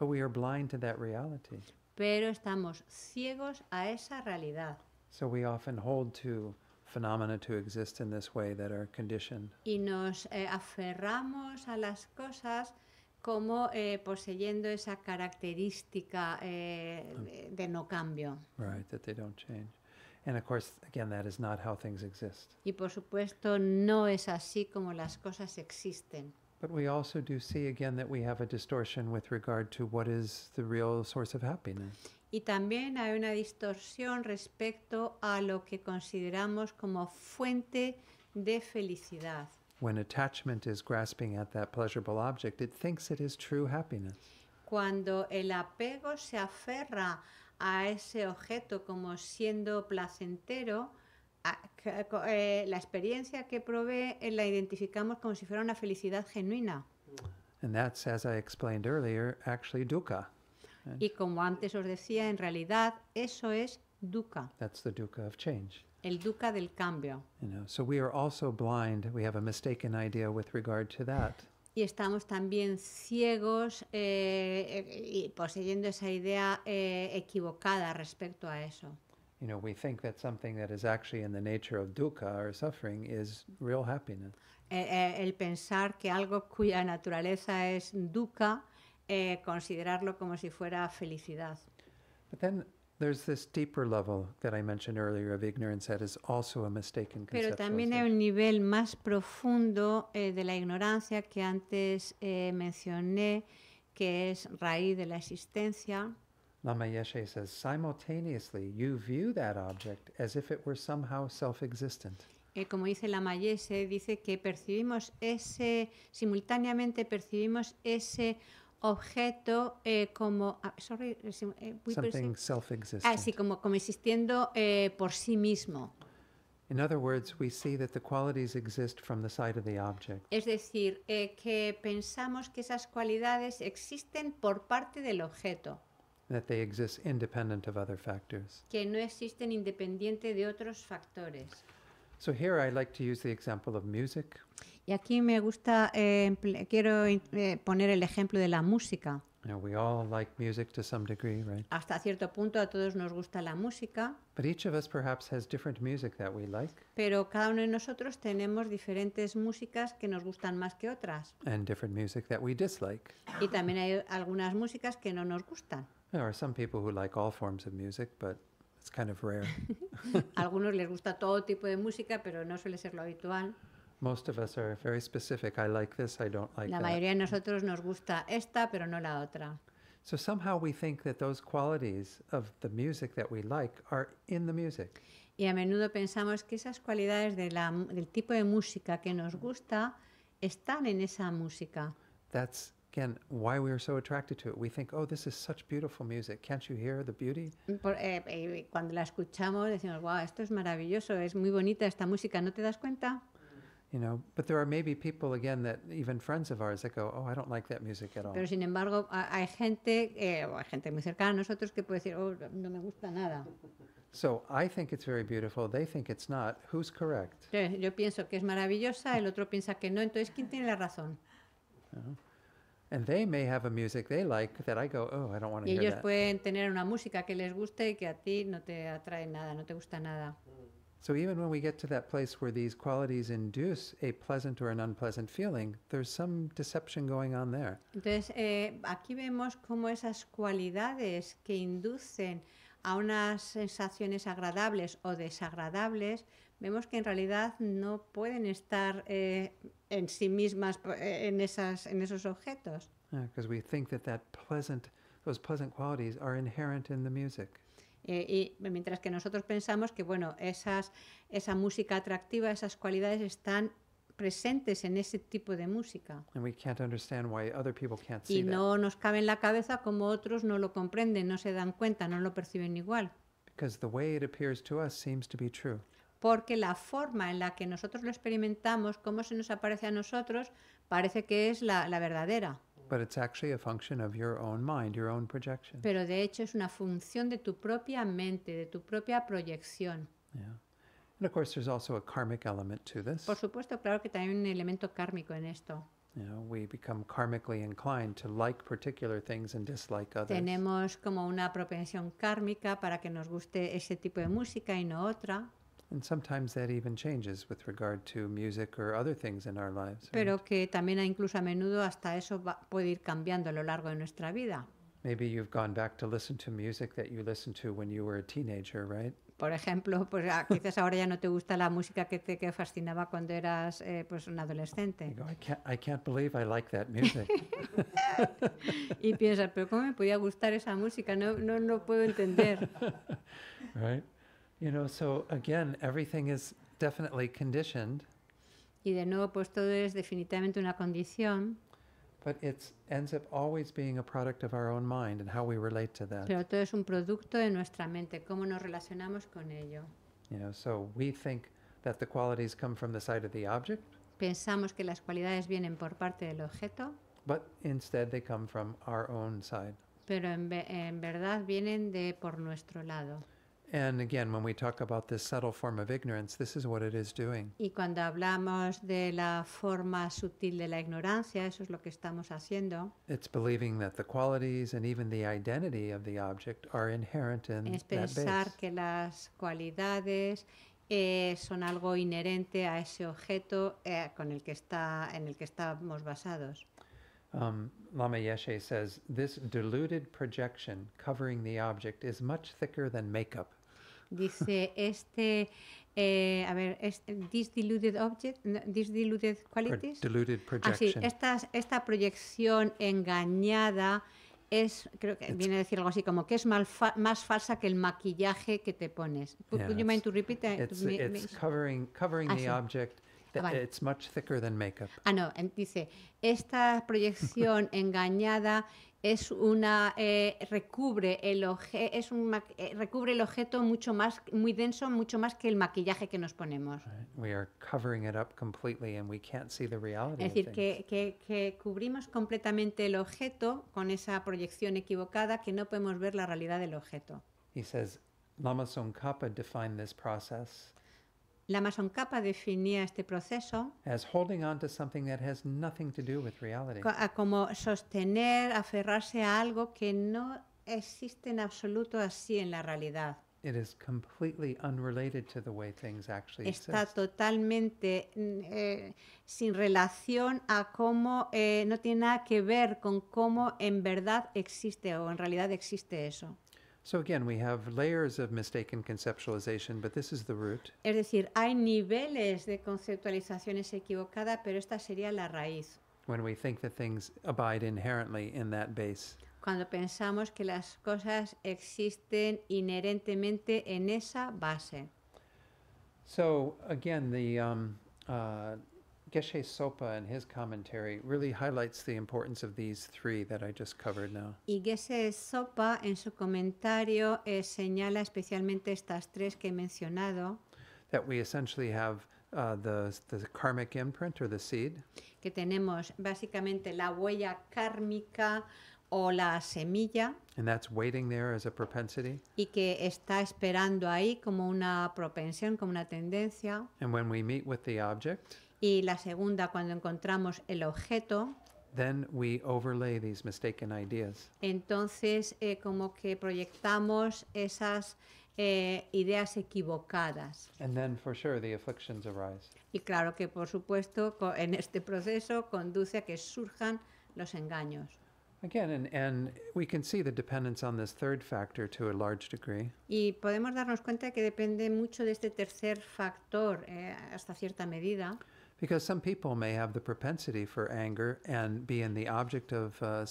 But we are blind to that reality. Pero estamos ciegos a esa realidad. So we often hold to phenomena to exist in this way that are conditioned. Y nos eh, aferramos a las cosas como eh, poseyendo esa característica eh, de no cambio. Right, that they don't change. And of course, again, that is not how things exist. Y por supuesto, no es así como las cosas existen. But we also do see again that we have a distortion with regard to what is the real source of happiness. Y también hay una distorsión respecto a lo que consideramos como fuente de felicidad. When attachment is grasping at that pleasurable object, it thinks it is true happiness. Cuando el apego se aferra a ese objeto como siendo placentero, Ah, eh, la experiencia que provee eh, la identificamos como si fuera una felicidad genuina. Y como antes os decía, en realidad eso es dukkha. El dukkha del cambio. Y estamos también ciegos eh, y poseyendo esa idea equivocada respecto a eso you know, we think that something that is actually in the nature of dukkha or suffering is real happiness. Eh, eh, el pensar que algo cuya naturaleza es dukkha, eh, considerarlo como si fuera felicidad. But then there's this deeper level that I mentioned earlier of ignorance that is also a mistaken conceptualization. Pero también hay un nivel más profundo eh, de la ignorancia que antes eh, mencioné, que es raíz de la existencia. Lama Yeshe says, simultaneously, you view that object as if it were somehow self-existent. Eh, como dice Lama Yeshe, dice que percibimos ese, simultáneamente percibimos ese objeto eh, como ah, sorry, eh, eh, something self-existent. Así, ah, como, como existiendo eh, por sí mismo. In other words, we see that the qualities exist from the side of the object. Es decir, eh, que pensamos que esas cualidades existen por parte del objeto that they exist independent of other factors. Que no existen independiente de otros factores. So here I like to use the example of music. Y aquí me gusta eh, quiero eh, poner el ejemplo de la música. You we all like music to some degree, right? Hasta cierto punto a todos nos gusta la música. But each of us perhaps has different music that we like. Pero cada uno de nosotros tenemos diferentes músicas que nos gustan más que otras. And different music that we dislike. Y también hay algunas músicas que no nos gustan. There people like all music, Algunos les gusta todo tipo de música, pero no suele ser lo habitual. La mayoría de nosotros nos gusta esta, pero no la otra. music Y a menudo pensamos que esas cualidades de la, del tipo de música que nos gusta están en esa música. Again, why we are so attracted to it. We think, oh, this is such beautiful music. Can't you hear the beauty? Mm, por, eh, eh, cuando la escuchamos decimos, wow, esto es maravilloso, es muy bonita esta música, ¿no te das cuenta? You know, but there are maybe people again that even friends of ours that go, oh, I don't like that music at all. Pero sin embargo, hay gente, eh, o hay gente muy cercana a nosotros que puede decir, oh, no me gusta nada. So I think it's very beautiful. They think it's not. Who's correct? Yo pienso que es maravillosa, el otro piensa que no. Entonces, ¿quién tiene la razón? Uh And they may have a music they like that I go, oh, I don't want to y hear ellos that. pueden tener una música que les guste y que a ti no te atrae nada, no te gusta nada. So even when we get to that place where these qualities induce a pleasant or an unpleasant feeling, there's some deception going on there. Entonces, eh, aquí vemos cómo esas cualidades que inducen a unas sensaciones agradables o desagradables vemos que en realidad no pueden estar eh, en sí mismas eh, en, esas, en esos objetos. y mientras que nosotros pensamos que bueno, esas, esa música atractiva, esas cualidades están presentes en ese tipo de música. y no nos cabe en la cabeza como otros no lo comprenden, no se dan cuenta, no lo perciben igual. the way to us seems to be porque la forma en la que nosotros lo experimentamos, cómo se nos aparece a nosotros, parece que es la, verdadera. Pero de hecho es una función de tu propia mente, de tu propia proyección. Por supuesto, claro que también hay un elemento kármico en esto. Tenemos como una propensión kármica para que nos guste ese tipo de música y no otra. And sometimes that even changes with regard to music or other things in our lives. Pero que también incluso a menudo hasta eso va, puede ir cambiando a lo largo de nuestra vida. Maybe you've gone back to listen to music that you listened to when you were a teenager, right? Por ejemplo, pues ah, quizás ahora ya no te gusta la música que te que fascinaba cuando eras eh, pues un adolescente. Go, I, can't, I can't believe I like that music. y piensas, pero cómo me podía gustar esa música? No no no puedo entender. right? You know, so again, everything is definitely conditioned. Y de nuevo, pues todo es definitivamente una condición. But it ends up always being a product of our own mind and how we relate to that. Pero todo es un producto de nuestra mente, cómo nos relacionamos con ello. You know, so we think that the qualities come from the side of the object. Pensamos que las cualidades vienen por parte del objeto. But instead they come from our own side. Pero en, ve en verdad vienen de por nuestro lado. And again, when we talk about this subtle form of ignorance, this is what it is doing. Y cuando hablamos de la forma sutil de la ignorancia, eso es lo que estamos haciendo. It's believing that the qualities and even the identity of the object are inherent in es pensar that base. que las cualidades eh, son algo inherente a ese objeto eh, con el que está en el que estamos basados. Um, Lama Yeshe says, This deluded projection covering the object is much thicker than makeup. Dice, este, eh, a ver, this diluted object, this diluted qualities. Pro diluted Así, ah, esta, esta proyección engañada es, creo que viene a decir algo así como que es más falsa que el maquillaje que te pones. Yeah, Would you mind to repeat that? It's, me, covering, covering ah, the object. Ah, it's much thicker than makeup. Ah, no, dice, esta proyección engañada es una eh, recubre el es un eh, recubre el objeto mucho más muy denso mucho más que el maquillaje que nos ponemos es decir que, que, cubrimos completamente el objeto con esa proyección equivocada que no podemos ver la realidad del objeto Lama this process la capa definía este proceso como sostener, aferrarse a algo que no existe en absoluto así en la realidad. Está totalmente mm, eh, sin relación a cómo, eh, no tiene nada que ver con cómo en verdad existe o en realidad existe eso. So again, we have layers of mistaken conceptualization, but this is the root. Es decir, hay niveles de conceptualizaciones equivocadas, pero esta sería la raíz. When we think that things abide inherently in that base. Cuando pensamos que las cosas existen inherentemente en esa base. So again, the um, uh, Geshe Sopa and his commentary really highlights the importance of these three that I just covered now. Y Geshe Sopa en su comentario eh, señala especialmente estas tres que he mencionado. That we essentially have uh, the, the karmic imprint or the seed. Que tenemos básicamente la huella kármica o la semilla. And that's waiting there as a propensity. Y que está esperando ahí como una propensión, como una tendencia. And when we meet with the object. y la segunda cuando encontramos el objeto. Entonces, eh, como que proyectamos esas eh, ideas equivocadas. Y claro que, por supuesto, en este proceso conduce a que surjan los engaños. Y podemos darnos cuenta que depende mucho de este tercer factor eh, hasta cierta medida because some people may have the propensity for anger and be in the object of uh,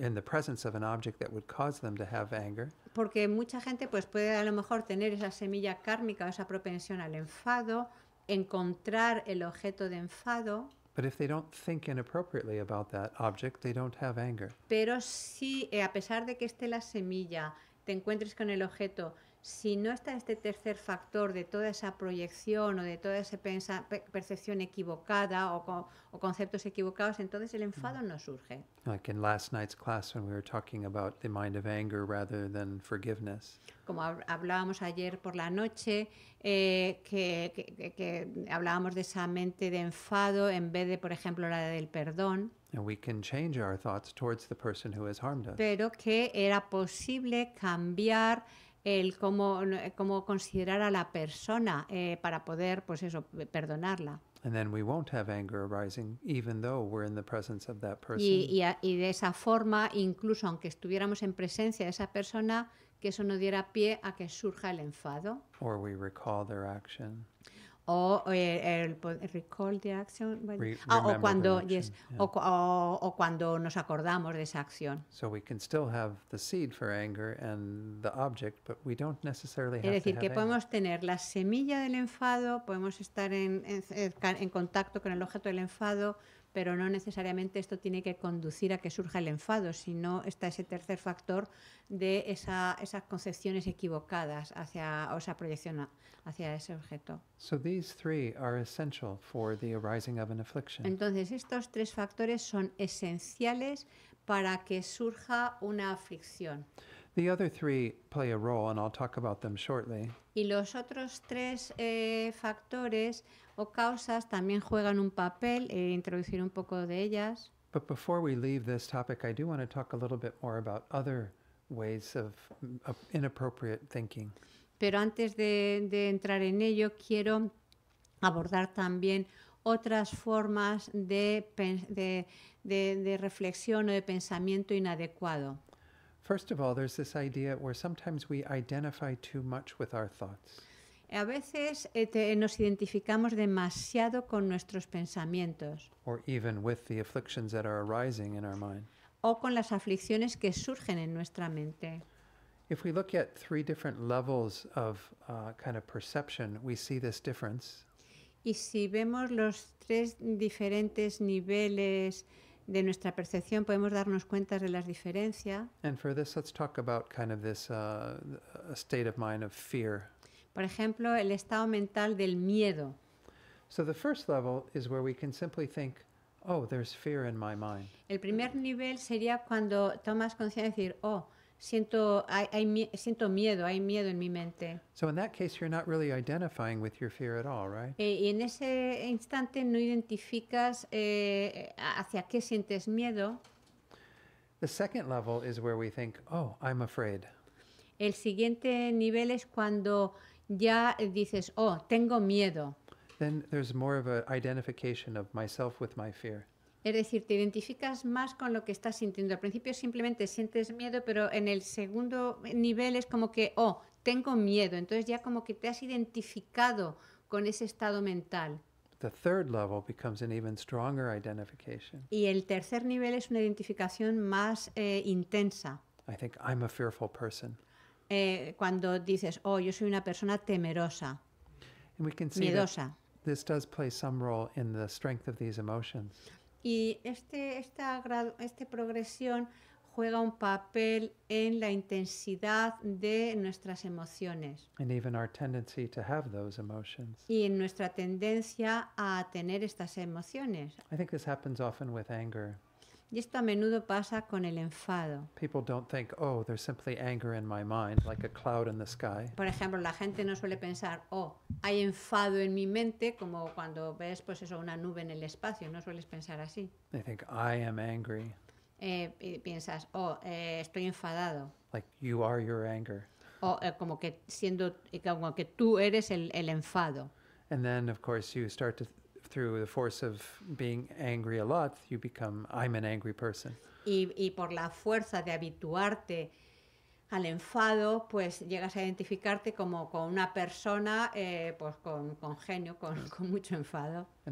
in the presence of an object that would cause them to have anger. Porque mucha gente pues puede a lo mejor tener esa semilla kármica, esa propensión al enfado, encontrar el objeto de enfado. But if they don't think inappropriately about that object, they don't have anger. Pero si eh, a pesar de que esté la semilla, te encuentres con el objeto si no está este tercer factor de toda esa proyección o de toda esa percepción equivocada o, conceptos equivocados, entonces el enfado mm. no surge. Como hablábamos ayer por la noche, eh, que, hablábamos de esa mente de enfado en vez de, por ejemplo, la del perdón. Pero que era posible cambiar el cómo, considerar a la persona eh, para poder, pues eso, perdonarla. Y, de esa forma, incluso aunque estuviéramos en presencia de esa persona, que eso no diera pie a que surja el enfado o eh, el, pues, el, recall de action bueno. ah, o cuando yes, yeah. o, o, o, cuando nos acordamos de esa acción so we can still have the seed for anger and the object but we don't necessarily have es decir to have que podemos anger. tener la semilla del enfado podemos estar en, en, en contacto con el objeto del enfado pero no necesariamente esto tiene que conducir a que surja el enfado, sino está ese tercer factor de esas concepciones equivocadas hacia o esa proyección hacia ese objeto. Entonces estos tres factores son esenciales para que surja una aflicción. Y los otros tres eh, factores o causas también juegan un papel, e introducir un poco de ellas. topic, other thinking. Pero antes de, entrar en ello, quiero abordar también otras formas de reflexión o de pensamiento inadecuado. First of all, there's this idea where sometimes we identify too much with our thoughts. A veces te, nos identificamos demasiado con nuestros pensamientos. Or even with the afflictions that are arising in our mind. O con las aflicciones que surgen en nuestra mente. If we look at three different levels of uh, kind of perception, we see this difference. Y si vemos los tres diferentes niveles de nuestra percepción podemos darnos cuenta de las diferencias. Uh, Por ejemplo, el estado mental del miedo. El primer nivel sería cuando tomas conciencia de decir, oh, siento, hay, hay, siento miedo, hay miedo en mi mente. So in that case, you're not really identifying with your fear at all, right? Eh, y en ese instante no identificas eh, hacia qué sientes miedo. The second level is where we think, oh, I'm afraid. El siguiente nivel es cuando ya dices, oh, tengo miedo. Then there's more of an identification of myself with my fear. Es decir, te identificas más con lo que estás sintiendo. Al principio simplemente sientes miedo, pero en el segundo nivel es como que, oh, tengo miedo. Entonces ya como que te has identificado con ese estado mental. Y el tercer nivel es una identificación más eh, intensa. Eh, cuando dices, oh, yo soy una persona temerosa, miedosa. This does play some role in the strength of these emotions. Y este, esta, este progresión juega un papel en la intensidad de nuestras emociones. Y en nuestra tendencia a tener estas emociones. I think this happens often with anger. Y esto a menudo pasa con el enfado. Oh, Por ejemplo, la gente no suele pensar, oh, hay enfado en mi mente, como cuando ves, pues eso, una nube en el espacio. No sueles pensar así. am eh, piensas, oh, eh, estoy enfadado. you are your eh, como que siendo, como que tú eres el, enfado. course, you start y, por la fuerza de habituarte al enfado, pues llegas a identificarte como con una persona eh, pues con, con genio, con, mm. con, mucho enfado. Y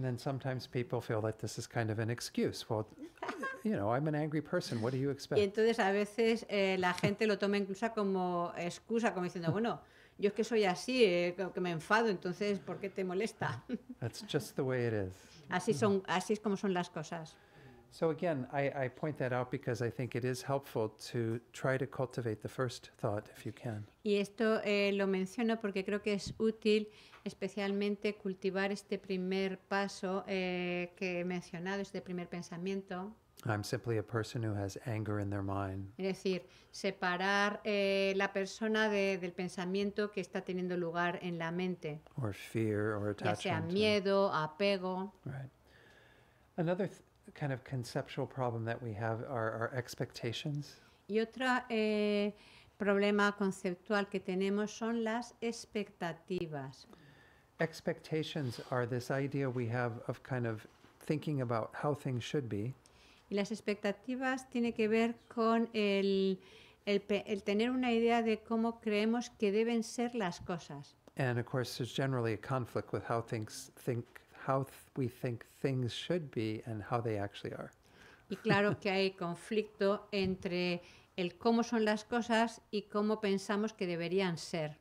entonces a veces eh, la gente lo toma incluso como excusa, como diciendo, bueno, yo es que soy así, eh, que me enfado, entonces, ¿por qué te molesta? Así, son, así es como son las cosas. Y esto eh, lo menciono porque creo que es útil especialmente cultivar este primer paso eh, que he mencionado, este primer pensamiento. I'm simply a person who has anger in their mind. Es decir, separar eh, la persona de, del pensamiento que está teniendo lugar en la mente. Or fear or attachment. Ya sea miedo, apego. Right. Another kind of conceptual problem that we have are our expectations. Y otro eh, problema conceptual que tenemos son las expectativas. Expectations are this idea we have of kind of thinking about how things should be. Y las expectativas tiene que ver con el, el, el tener una idea de cómo creemos que deben ser las cosas. And of course, there's generally a conflict with how things think, how we think things should be and how they actually are. Y claro que hay conflicto entre el cómo son las cosas y cómo pensamos que deberían ser.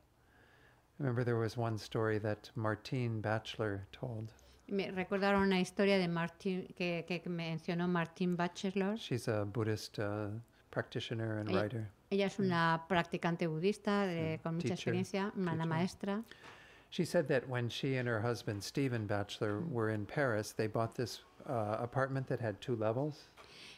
Remember there was one story that Martine Batchelor told. Me recordaron una historia de Martin, que, que mencionó Martin Bachelor. She's a Buddhist uh, practitioner and ella, writer. Ella es una mm. practicante budista de, mm. con mucha Teacher. experiencia, una maestra. She said that when she and her husband Stephen Batchelor mm. were in Paris, they bought this uh, apartment that had two levels.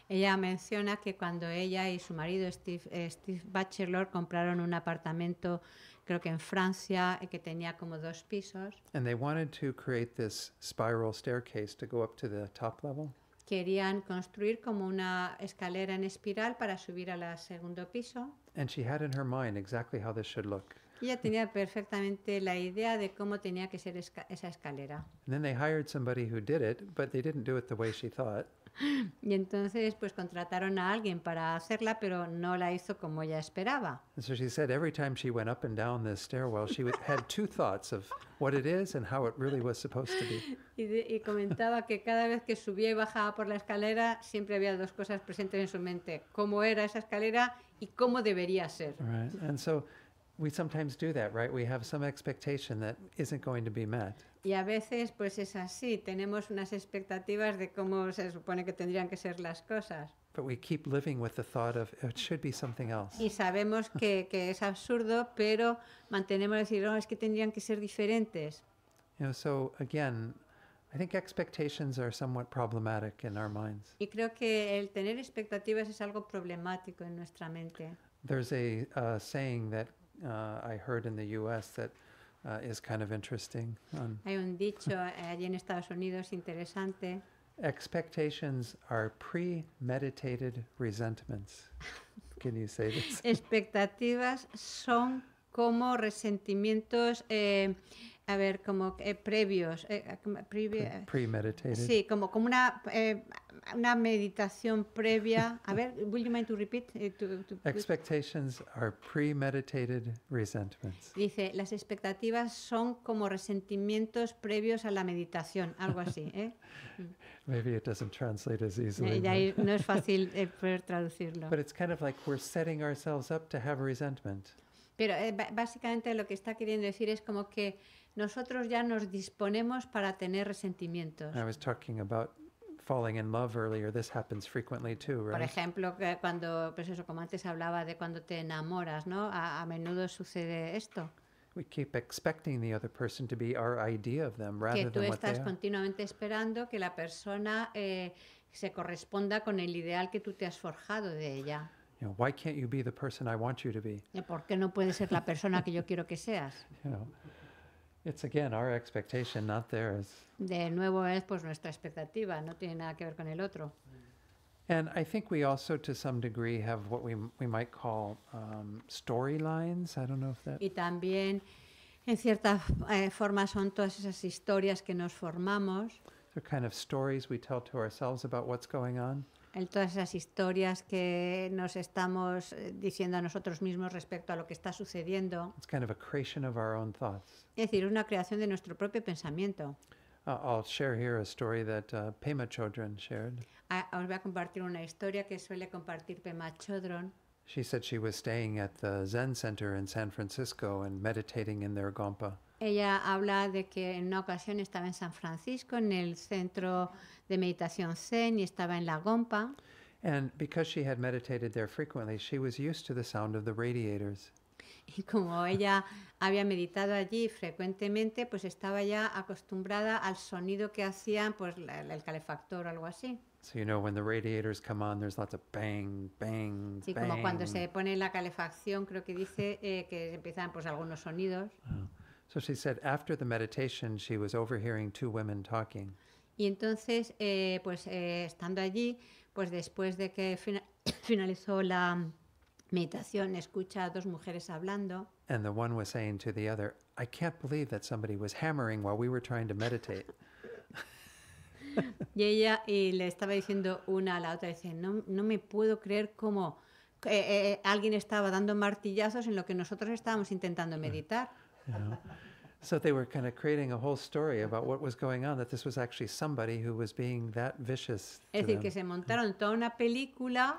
Ella menciona que cuando ella y su marido Steve, eh, Steve Batchelor compraron un apartamento creo que en Francia, eh, que tenía como dos pisos. And they wanted to create this spiral staircase to go up to the top level. Querían construir como una escalera en espiral para subir al segundo piso. And she had in her mind exactly how this should look. Ella tenía perfectamente la idea de cómo tenía que ser esa escalera. hired somebody who did it, but didn't way Y entonces pues contrataron a alguien para hacerla, pero no la hizo como ella esperaba. so she said every time she went up and down this stairwell, she had two thoughts of what it is and how it really was supposed to be. Y, comentaba que cada vez que subía y bajaba por la escalera, siempre había dos cosas presentes en su mente, cómo era esa escalera y cómo debería ser. Right. And so we sometimes do that, right? We have some expectation that isn't going to be met. Y a veces, pues es así. Tenemos unas expectativas de cómo se supone que tendrían que ser las cosas. But we keep living with the thought of it should be something else. Y sabemos que, que es absurdo, pero mantenemos decir, oh, es que tendrían que ser diferentes. You know, so again, I think expectations are somewhat problematic in our minds. Y creo que el tener expectativas es algo problemático en nuestra mente. There's a uh, saying that uh, I heard in the U.S. that uh, is kind of interesting. Hay un dicho eh, allí en Estados Unidos interesante. Expectations are premeditated resentments. Can you say this? Expectativas son como resentimientos eh, a ver, como eh, previos, eh, eh previa, premeditated. Sí, como, como una, eh, una meditación previa. A ver, will you mind to repeat? Eh, Expectations are premeditated resentments. Dice, las expectativas son como resentimientos previos a la meditación, algo así. ¿eh? Maybe it doesn't translate as easily. Eh, ahí no es fácil poder traducirlo. But it's kind of like we're setting ourselves up to have resentment. Pero eh, básicamente lo que está queriendo decir es como que nosotros ya nos disponemos para tener resentimientos. Por ejemplo, cuando pues eso como antes hablaba de cuando te enamoras, ¿no? a, menudo sucede esto. que tú estás continuamente esperando que la persona eh, se corresponda con el ideal que tú te has forjado de ella. You know, why can't you be the person I want you to be? ¿Por qué no puedes ser la persona que yo quiero que seas? You know, it's again our expectation, not theirs. De nuevo es pues nuestra expectativa, no tiene nada que ver con el otro. And I think we also, to some degree, have what we we might call um, storylines. I don't know if that. Y también, en cierta eh, forma, son todas esas historias que nos formamos. They're kind of stories we tell to ourselves about what's going on. el, todas esas historias que nos estamos eh, diciendo a nosotros mismos respecto a lo que está sucediendo. It's kind of a creation of our own thoughts. Es decir, una creación de nuestro propio pensamiento. Uh, share here a story that uh, Pema Chodron shared. Ah, os voy a compartir una historia que suele compartir Pema Chodron. She said she was staying at the Zen Center in San Francisco and meditating in their Gompa. Ella habla de que en una ocasión estaba en San Francisco, en el centro de meditación Zen, y estaba en la Gompa. Y como ella había meditado allí frecuentemente, pues estaba ya acostumbrada al sonido que hacían pues, el calefactor o algo así. Así sí, como cuando se pone la calefacción, creo que dice eh, que empiezan pues algunos sonidos. Ah. So she said after the meditation she was overhearing two women talking. Y entonces, eh, pues eh, estando allí, pues después de que finalizó la meditación, escucha a dos mujeres hablando. And the one was saying to the other, I can't believe that somebody was hammering while we were trying to meditate. y ella le estaba diciendo una a la otra, dice, no, no me puedo creer cómo eh, eh, eh, alguien estaba dando martillazos en lo que nosotros estábamos intentando meditar. You know? so they were kind of creating a whole story about what was going on, that this was actually somebody who was being that vicious. Es decir, them. que se montaron toda una película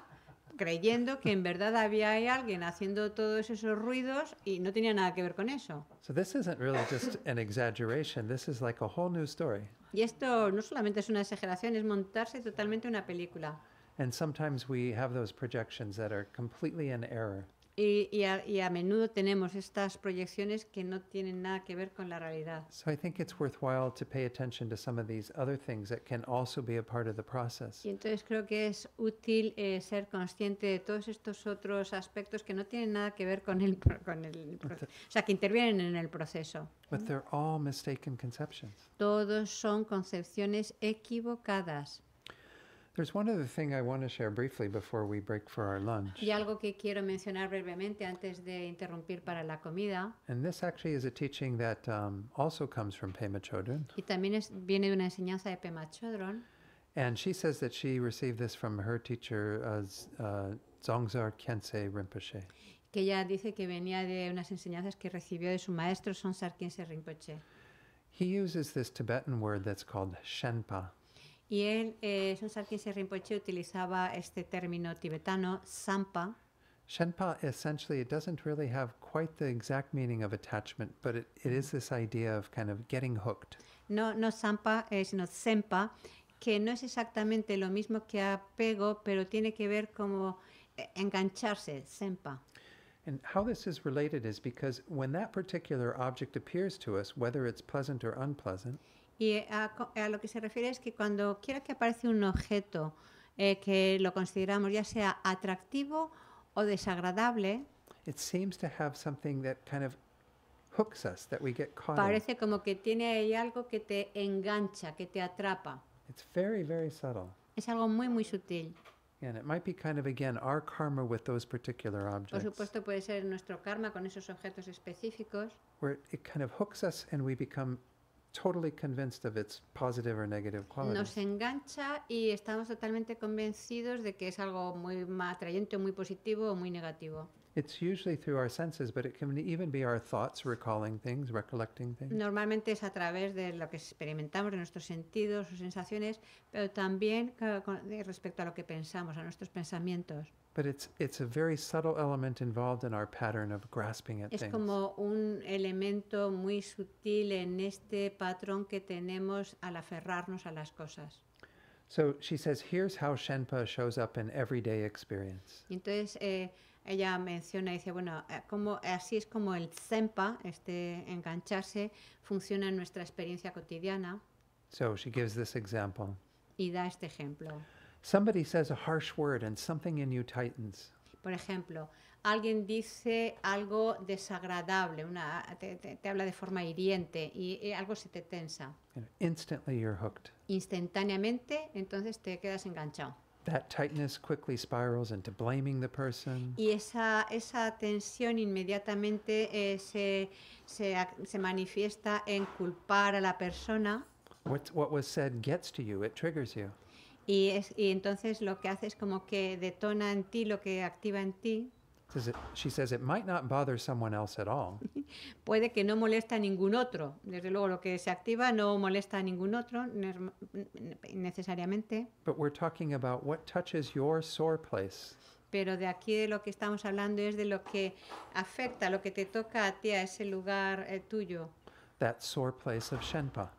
creyendo que en verdad había alguien haciendo todos esos ruidos y no tenía nada que ver con eso. So this isn't really just an exaggeration. This is like a whole new story. Y esto no solamente es una exageración, es montarse totalmente una película. And sometimes we have those projections that are completely in error. Y, a, menudo tenemos estas proyecciones que no tienen nada que ver con la realidad. pay attention these things can also process. Y entonces creo que es útil eh, ser consciente de todos estos otros aspectos que no tienen nada que ver con el proceso, o sea, que intervienen en el proceso. Todos son concepciones equivocadas. There's one other thing I want to share briefly before we break for our lunch. Y algo que quiero mencionar brevemente antes de interrumpir para la comida. And this actually is a teaching that um, also comes from Pema Chodron. Y también es, viene de una enseñanza de Pema Chodron. And she says that she received this from her teacher uh, uh, Zongzar Kensei Rinpoche. Que ella dice que venía de unas enseñanzas que recibió de su maestro Zongzar Kensei Rinpoche. He uses this Tibetan word that's called shenpa. Y él, eh, Rinpoche, utilizaba este término tibetano, sampa. Shenpa essentially, it doesn't really have quite the exact meaning of attachment, but it, it is this idea of kind of getting hooked. No, no sampa, es eh, sino sempa, que no es exactamente lo mismo que apego, pero tiene que ver como eh, engancharse, sempa. And how this is related is because when that particular object appears to us, whether it's pleasant or unpleasant, y a, lo que se refiere es que cuando quiera que aparece un objeto eh, que lo consideramos ya sea atractivo o desagradable, parece como que tiene ahí algo que te engancha, que te atrapa. Es algo muy, muy sutil. Por supuesto puede ser nuestro karma con esos objetos específicos. it kind of hooks us nos engancha y estamos totalmente convencidos de que es algo muy atrayente, muy positivo o muy negativo. Normalmente es a través de lo que experimentamos, de nuestros sentidos o sensaciones, pero también eh, eh, respecto a lo que pensamos, a nuestros pensamientos. But very subtle element involved our pattern es como un elemento muy sutil en este patrón que tenemos al aferrarnos a las cosas. shows up in experience. entonces eh, ella menciona dice, bueno, eh, así es como el Zenpa, este engancharse, funciona en nuestra experiencia cotidiana. example. Y da este ejemplo. Somebody says a harsh word and something in you tightens. Por ejemplo, alguien dice algo desagradable, una, te, te, te habla de forma hiriente y, y eh, algo se te tensa. instantly you're hooked. Instantáneamente, entonces te quedas enganchado. That tightness quickly spirals into blaming the person. Y esa, esa tensión inmediatamente eh, se, se, se manifiesta en culpar a la persona. What, what was said gets to you, it triggers you. Y, entonces lo que hace es como que detona en ti lo que activa en ti. she says it might not bother someone else at all. Puede que no molesta a ningún otro. Desde luego lo que se activa no molesta a ningún otro necesariamente. But we're talking about what touches your sore place. Pero de aquí de lo que estamos hablando es de lo que afecta, lo que te toca a ti a ese lugar eh, tuyo. That sore place of Shenpa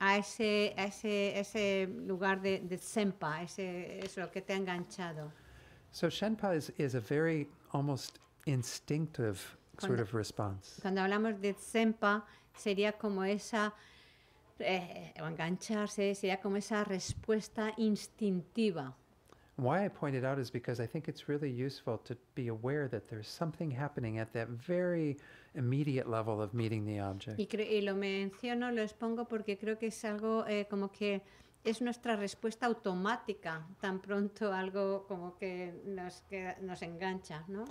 a ese, a ese, ese lugar de, de Senpa, ese, eso que te ha enganchado. So Shenpa is, is a very almost instinctive sort of response. Cuando hablamos de sempa, sería como esa, eh, engancharse, sería como esa respuesta instintiva. Why I point it out is because I think it's really useful to be aware that there's something happening at that very immediate level of meeting the object. Y, y lo menciono, lo expongo porque creo que es algo eh, como que es nuestra respuesta automática tan pronto algo como que nos, que nos engancha, ¿no?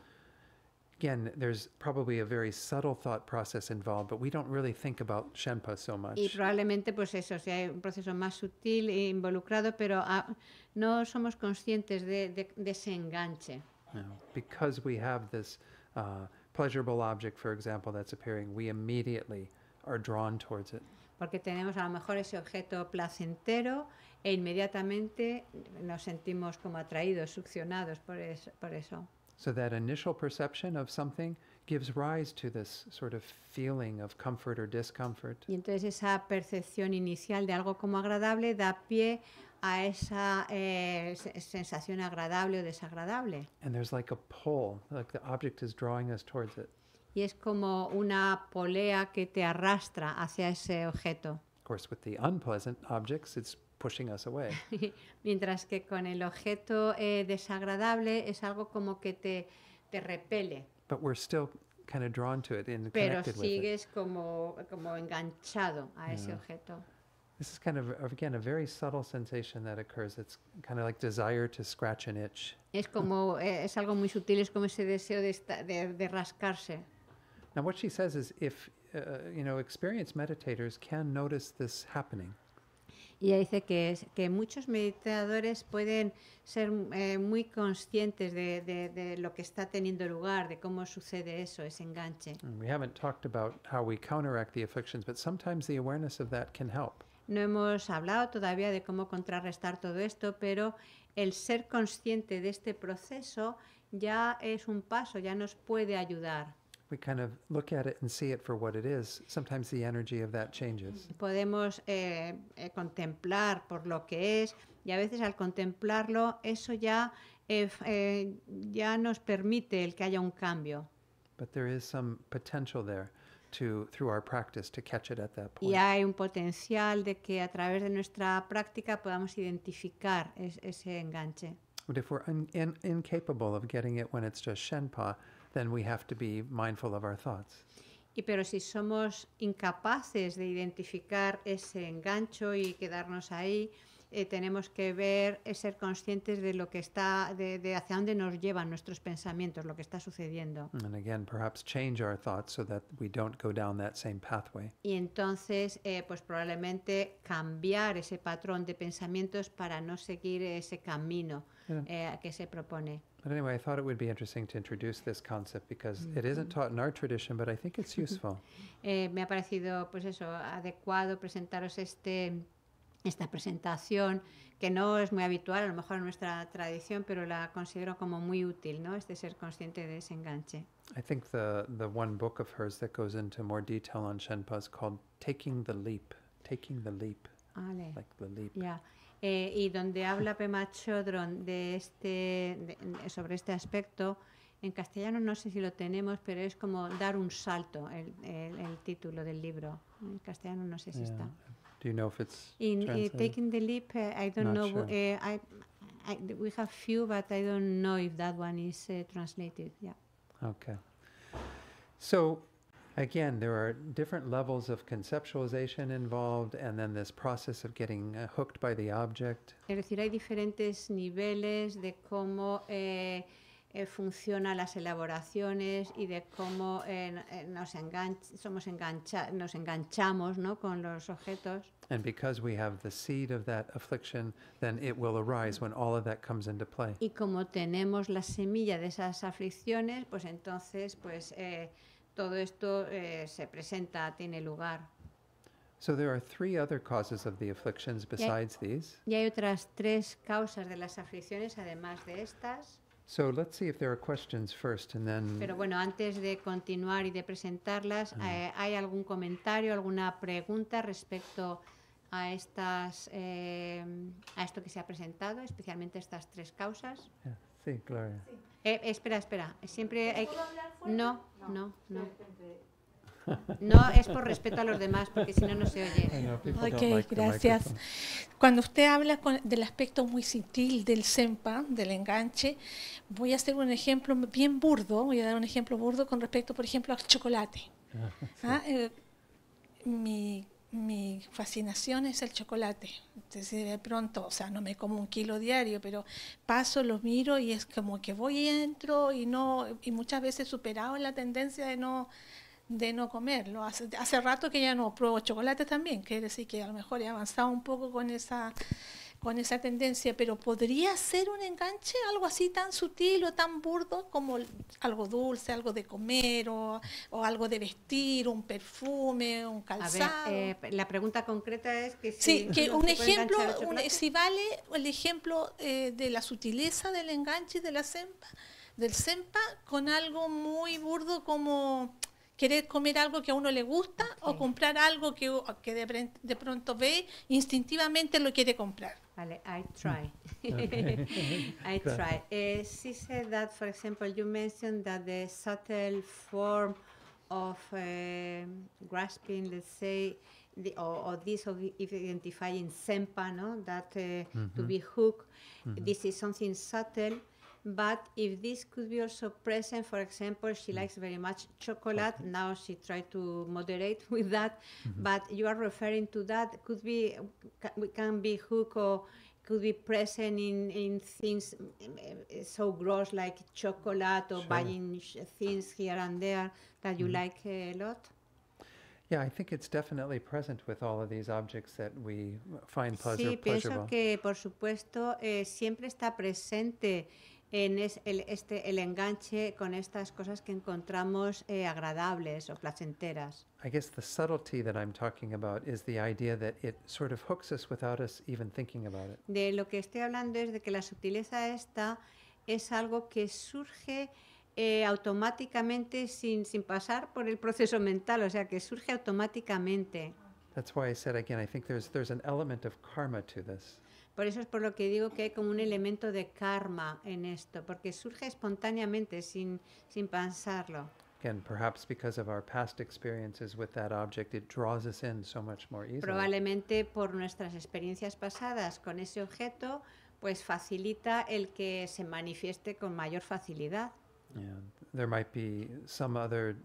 Again, there's probably a very subtle thought process involved, but we don't really think about Shenpa so much. Y probablemente pues eso, si hay un proceso más sutil e involucrado, pero a, ah, no somos conscientes de, de, de ese enganche. No, because we have this uh, pleasurable object, for example, that's appearing, we immediately are drawn towards it. Porque tenemos a lo mejor ese objeto placentero e inmediatamente nos sentimos como atraídos, succionados por, es, por eso. So that initial perception of something gives rise to this sort of feeling of comfort or discomfort. Y entonces esa percepción inicial de algo como agradable da pie a esa eh, sensación agradable o desagradable. And there's like a pull, like the object is drawing us towards it. Y es como una polea que te arrastra hacia ese objeto. Of course, with the unpleasant objects, it's pushing us away. Mientras que con el objeto eh, desagradable es algo como que te, te repele. But we're still kind of drawn to it and Pero connected with it. como, como enganchado a yeah. ese objeto. This is kind of, again, a very subtle sensation that occurs. It's kind of like desire to scratch an itch. Es como, eh, es algo muy sutil, es como ese deseo de, esta, de, de rascarse. Now what she says is if, uh, you know, experienced meditators can notice this happening. Y ella dice que, muchos meditadores pueden ser eh, muy conscientes de, de, lo que está teniendo lugar, de cómo sucede eso, ese enganche. No hemos hablado todavía de cómo contrarrestar todo esto, pero el ser consciente de este proceso ya es un paso, ya nos puede ayudar. we kind of look at it and see it for what it is, sometimes the energy of that changes. Podemos eh, eh contemplar por lo que es y a veces al contemplarlo eso ya eh, eh, ya nos permite el que haya un cambio. But there is some potential there. To, through our practice, to catch it at that point. Y hay un potencial de que a través de nuestra práctica podamos identificar es, ese enganche. But if we're un, in, incapable of getting it when it's just Shenpa, Y pero si somos incapaces de identificar ese engancho y quedarnos ahí, eh, tenemos que ver, eh, ser conscientes de lo que está, de, hacia dónde nos llevan nuestros pensamientos, lo que está sucediendo. y entonces, eh, pues probablemente cambiar ese patrón de pensamientos para no seguir ese camino que se propone. But anyway, I thought it would be interesting to introduce this concept because it isn't mm-hmm. taught in our tradition, but I think it's useful. eh, me ha parecido, pues eso, adecuado presentaros este esta presentación que no es muy habitual, a lo mejor en nuestra tradición, pero la considero como muy útil, ¿no? Este ser consciente de ese enganche. I think the the one book of hers that goes into more detail on Shenpa is called Taking the Leap. Taking the Leap. Vale. Like the leap. Yeah. eh, y donde habla Pema Chodron de este, sobre este aspecto. En castellano no sé si lo tenemos, pero es como dar un salto el, el, título del libro. En castellano no sé si está. Do you know if it's in, eh, taking the leap? Eh, I don't know. Eh, I, we have few, but I don't know if that one is translated. Yeah. Okay. So again, there are different levels of conceptualization involved and then this process of getting uh, hooked by the object. Es decir, hay diferentes niveles de cómo eh, eh funcionan las elaboraciones y de cómo eh, nos, enganch somos engancha, nos enganchamos ¿no? con los objetos. And because we have the seed of that affliction, then it will arise when all of that comes into play. Y como tenemos la semilla de esas aflicciones, pues entonces, pues... Eh, todo esto eh, se presenta, tiene lugar. So there are three other causes of the afflictions besides y hay, these. otras tres causas de las aflicciones además de estas. So let's see if there are questions first and then Pero bueno, antes de continuar y de presentarlas, mm. eh, ¿hay algún comentario, alguna pregunta respecto a estas eh, a esto que se ha presentado, especialmente estas tres causas? Sí, Gloria. Eh, espera, espera. Siempre hay... No, no, no. No es por respeto a los demás, porque si no, no se oye. Ok, gracias. Cuando usted habla del aspecto muy sutil del sempa, del enganche, voy a hacer un ejemplo bien burdo, voy a dar un ejemplo burdo con respecto, por ejemplo, al chocolate. Ah, ah, eh, mi mi fascinación es el chocolate. de pronto, o sea, no me como un kilo diario, pero paso, lo miro y es como que voy y entro y no y muchas veces superado la tendencia de no de no comerlo. Hace, hace rato que ya no pruebo chocolate también, quiere decir que a lo mejor he avanzado un poco con esa con esa tendencia, pero podría ser un enganche, algo así tan sutil o tan burdo como algo dulce, algo de comer o, o algo de vestir, un perfume, un calzado. Eh, la pregunta concreta es que si sí, que un ejemplo, si vale el ejemplo eh, de la sutileza del enganche de la sempa, del sempa con algo muy burdo como querer comer algo que a uno le gusta o comprar algo que, de, pronto ve, instintivamente lo quiere comprar. Vale, I try. Mm. Ah. I try. Uh, eh, she said that, for example, you mentioned that the subtle form of eh, grasping, let's say, the, or, this of identifying sempa, no? that eh, to be hooked, this is something subtle. But if this could be also present, for example, she mm. likes very much chocolate. Okay. Now she tried to moderate with that. Mm-hmm. But you are referring to that could be we can be hook or could be present in, in things eh, so gross like chocolate or sure. buying things here and there that you mm like a lot? Yeah, I think it's definitely present with all of these objects that we find pleasure, sí, pienso que, por supuesto, eh, siempre está presente en es, el, este, el enganche con estas cosas que encontramos eh, agradables o placenteras. I guess the subtlety that I'm talking about is the idea that it sort of hooks us without us even De lo que estoy hablando es de que la sutileza esta es algo que surge eh, automáticamente sin, sin pasar por el proceso mental, o sea, que surge automáticamente. That's why I said again, I think there's, there's an element of karma to this. Por eso es por lo que digo que hay como un elemento de karma en esto, porque surge espontáneamente sin, sin pensarlo. past Probablemente por nuestras experiencias pasadas con ese objeto, pues facilita el que se manifieste con mayor facilidad. There might be some other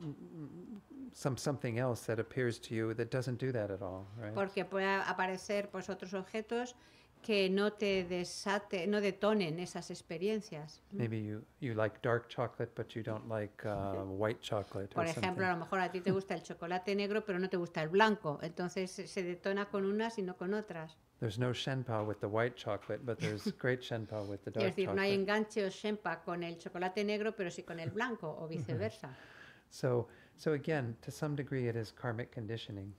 some something else Porque puede aparecer pues otros objetos que no te desate, no detonen esas experiencias. Maybe you, you like dark chocolate, but you don't like uh, white chocolate. Por ejemplo, a lo mejor a ti te gusta el chocolate negro, pero no te gusta el blanco. Entonces se detona con unas y no con otras. There's no with the white chocolate, but there's great with the dark es decir, no hay enganche o shenpa con el chocolate negro, pero sí con el blanco, o viceversa. so, so again, to some degree, it is karmic conditioning.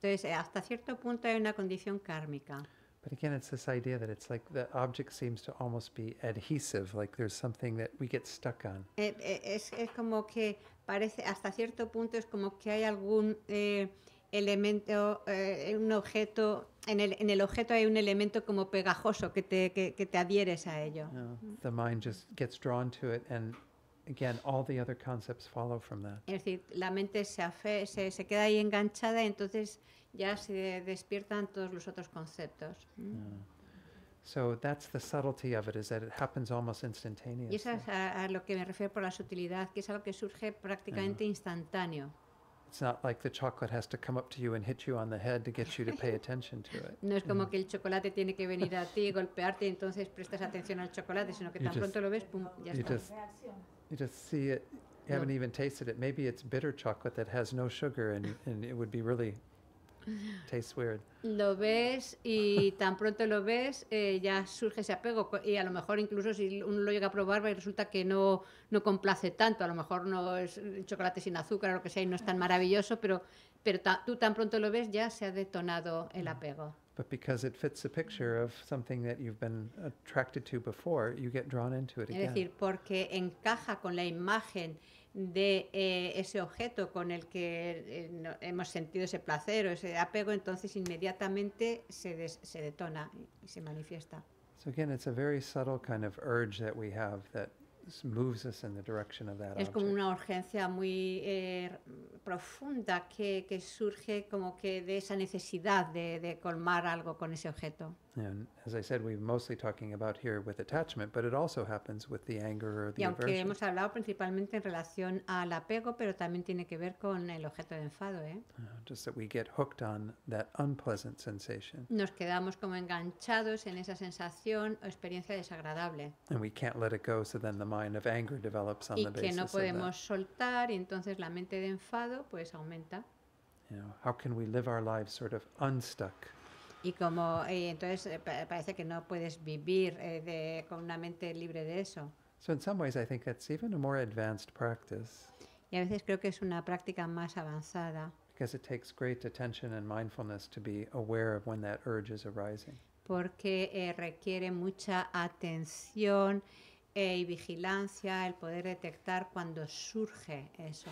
Entonces, hasta cierto punto hay una condición kármica. But again, it's this idea that it's like the object seems to almost be adhesive, like there's something that we get stuck on. Eh, eh, es, es como que parece, hasta cierto punto, es como que hay algún eh, elemento, eh, un objeto, en el, en el objeto hay un elemento como pegajoso que te, que, que te adhieres a ello. No, mm-hmm. the mind just gets drawn to it and Again, all the other concepts follow from that. Es decir, la mente se, afe, se, se queda ahí enganchada, entonces ya se despiertan todos los otros conceptos. So that's the subtlety of it, is that it happens almost instantaneously. Y eso es a, lo que me refiero por la sutilidad, que es algo que surge prácticamente instantáneo. It's not like the chocolate has to come up to you and hit you on the head to get you to pay attention to it. No es como mm. que el chocolate tiene que venir a ti y golpearte y entonces prestas atención al chocolate, sino que tan pronto lo ves, pum, ya está. Just, you just see it. You no. haven't even tasted it. Maybe it's bitter chocolate that has no sugar, and, and it would be really lo ves y tan pronto lo ves, eh, ya surge ese apego. Y a lo mejor incluso si uno lo llega a probar y pues resulta que no, no complace tanto, a lo mejor no es chocolate sin azúcar o lo que sea y no es tan maravilloso, pero, pero tú tan pronto lo ves ya se ha detonado el apego. Es decir, porque encaja con la imagen de eh, ese objeto con el que eh, hemos sentido ese placer o ese apego, entonces inmediatamente se, se detona y se manifiesta. Es como una urgencia muy eh, profunda que, que surge como que de esa necesidad de, de colmar algo con ese objeto. And as I said, we're mostly talking about here with attachment, but it also happens with the anger or the y aunque aversion. hemos hablado principalmente en relación al apego, pero también tiene que ver con el objeto de enfado, ¿eh? Uh, just that we get hooked on that unpleasant sensation. Nos quedamos como enganchados en esa sensación o experiencia desagradable. And we can't let it go, so then the mind of anger develops on y the basis. Y que no podemos soltar, y entonces la mente de enfado pues aumenta. You know, how can we live our lives sort of unstuck? y como y eh, entonces eh, parece que no puedes vivir eh, de, con una mente libre de eso. So in some ways I think that's even a more advanced practice. Y a veces creo que es una práctica más avanzada. Because it takes great attention and mindfulness to be aware of when that urge is arising. Porque eh, requiere mucha atención eh, y vigilancia el poder detectar cuando surge eso.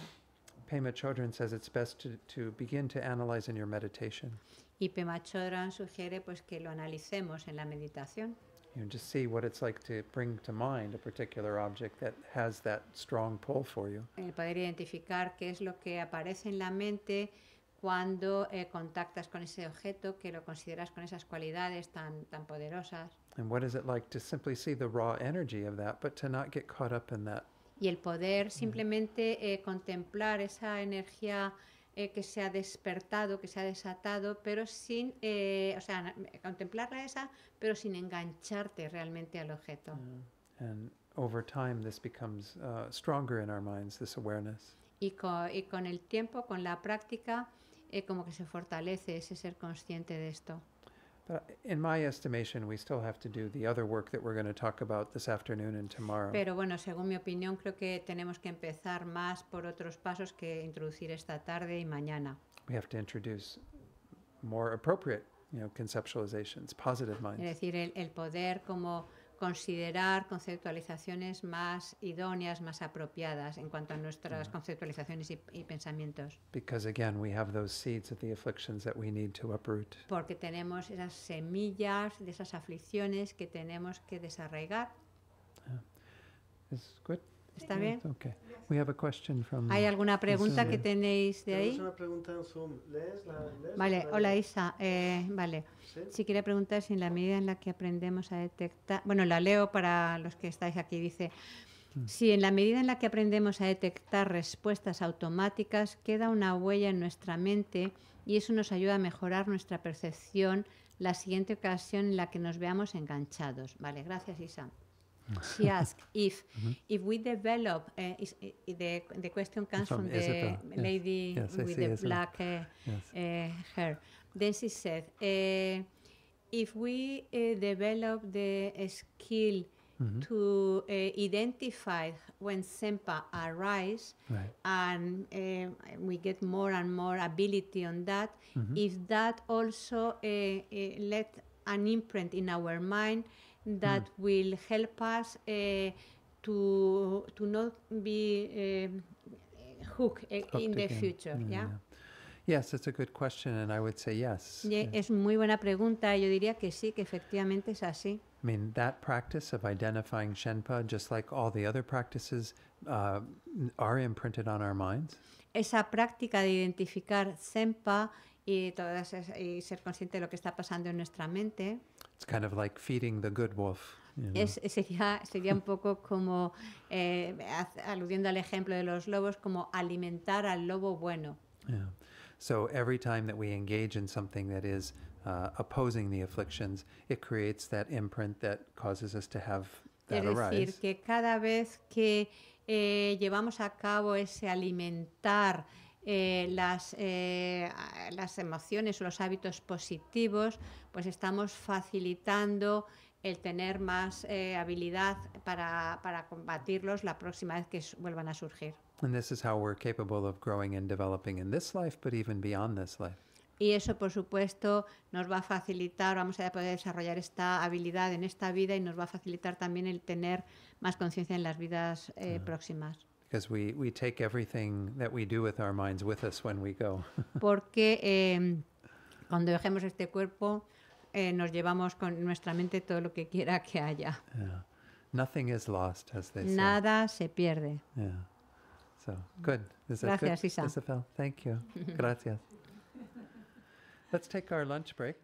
Pema Chodron says it's best to, to begin to analyze in your meditation. Y Pema Chodron sugiere pues que lo analicemos en la meditación. Y El poder identificar qué es lo que aparece en la mente cuando eh, contactas con ese objeto que lo consideras con esas cualidades tan tan poderosas. Y el poder mm. simplemente eh, contemplar esa energía eh, que se ha despertado, que se ha desatado, pero sin, eh, o sea, contemplarla esa, pero sin engancharte realmente al objeto. Y con, y con el tiempo, con la práctica, eh, como que se fortalece ese ser consciente de esto. But In my estimation, we still have to do the other work that we're going to talk about this afternoon and tomorrow. Pero bueno, según mi opinión, creo que tenemos que empezar más por otros pasos que introducir esta tarde y mañana. We have to introduce more appropriate, you know, conceptualizations, positive minds. Es decir, el, el poder como considerar conceptualizaciones más idóneas, más apropiadas en cuanto a nuestras mm. conceptualizaciones y, pensamientos. Porque tenemos esas semillas de esas aflicciones que tenemos que desarraigar. Es ¿Está bien? ¿Hay alguna pregunta que tenéis de ahí? vale, hola Isa. vale. Si quiere preguntar si en la medida en la que aprendemos a detectar... Bueno, la leo para los que estáis aquí. Dice, hmm. si en la medida en la que aprendemos a detectar respuestas automáticas, queda una huella en nuestra mente y eso nos ayuda a mejorar nuestra percepción la siguiente ocasión en la que nos veamos enganchados. Vale, gracias Isa. she asked if mm-hmm. if we develop uh, is, the the question comes from, from, the yes, lady yes, with see, the black uh, yes. uh, hair. Then she said, uh, if we uh, develop the skill mm-hmm. to uh, identify when sempa arise, right. and we get more and more ability on that, mm-hmm. if that also let an imprint in our mind Mm. that mm. will help us uh, to to not be uh, hooked, uh, hooked, in the again. future. Mm, yeah? yeah. Yes, it's a good question, and I would say yes. Yeah, es muy buena pregunta. Yo diría que sí, que efectivamente es así. I mean, that practice of identifying Shenpa, just like all the other practices, uh, are imprinted on our minds. Esa práctica de identificar Senpa y, todas, y ser consciente de lo que está pasando en nuestra mente. It's kind of like feeding the good wolf. You know? es, sería, sería un poco como, eh, aludiendo al ejemplo de los lobos, como alimentar al lobo bueno. Yeah. So every time that we engage in something that is uh, opposing the afflictions, it creates that imprint that causes us to have that es decir, arise. que cada vez que eh, llevamos a cabo ese alimentar, Eh, las, eh, las emociones o los hábitos positivos, pues estamos facilitando el tener más eh, habilidad para, combatirlos la próxima vez que vuelvan a surgir. Y eso, por supuesto, nos va a facilitar, vamos a poder desarrollar esta habilidad en esta vida y nos va a facilitar también el tener más conciencia en las vidas próximas. Because we, we take everything that we do with our minds with us when we go. Porque eh, cuando dejemos este cuerpo, eh, nos llevamos con nuestra mente todo lo que quiera que haya. Yeah. Nothing is lost, as they Nada say. se pierde. Yeah. So, good. Is Gracias, good? Isa. Isabel, thank you. Gracias. Let's take our lunch break.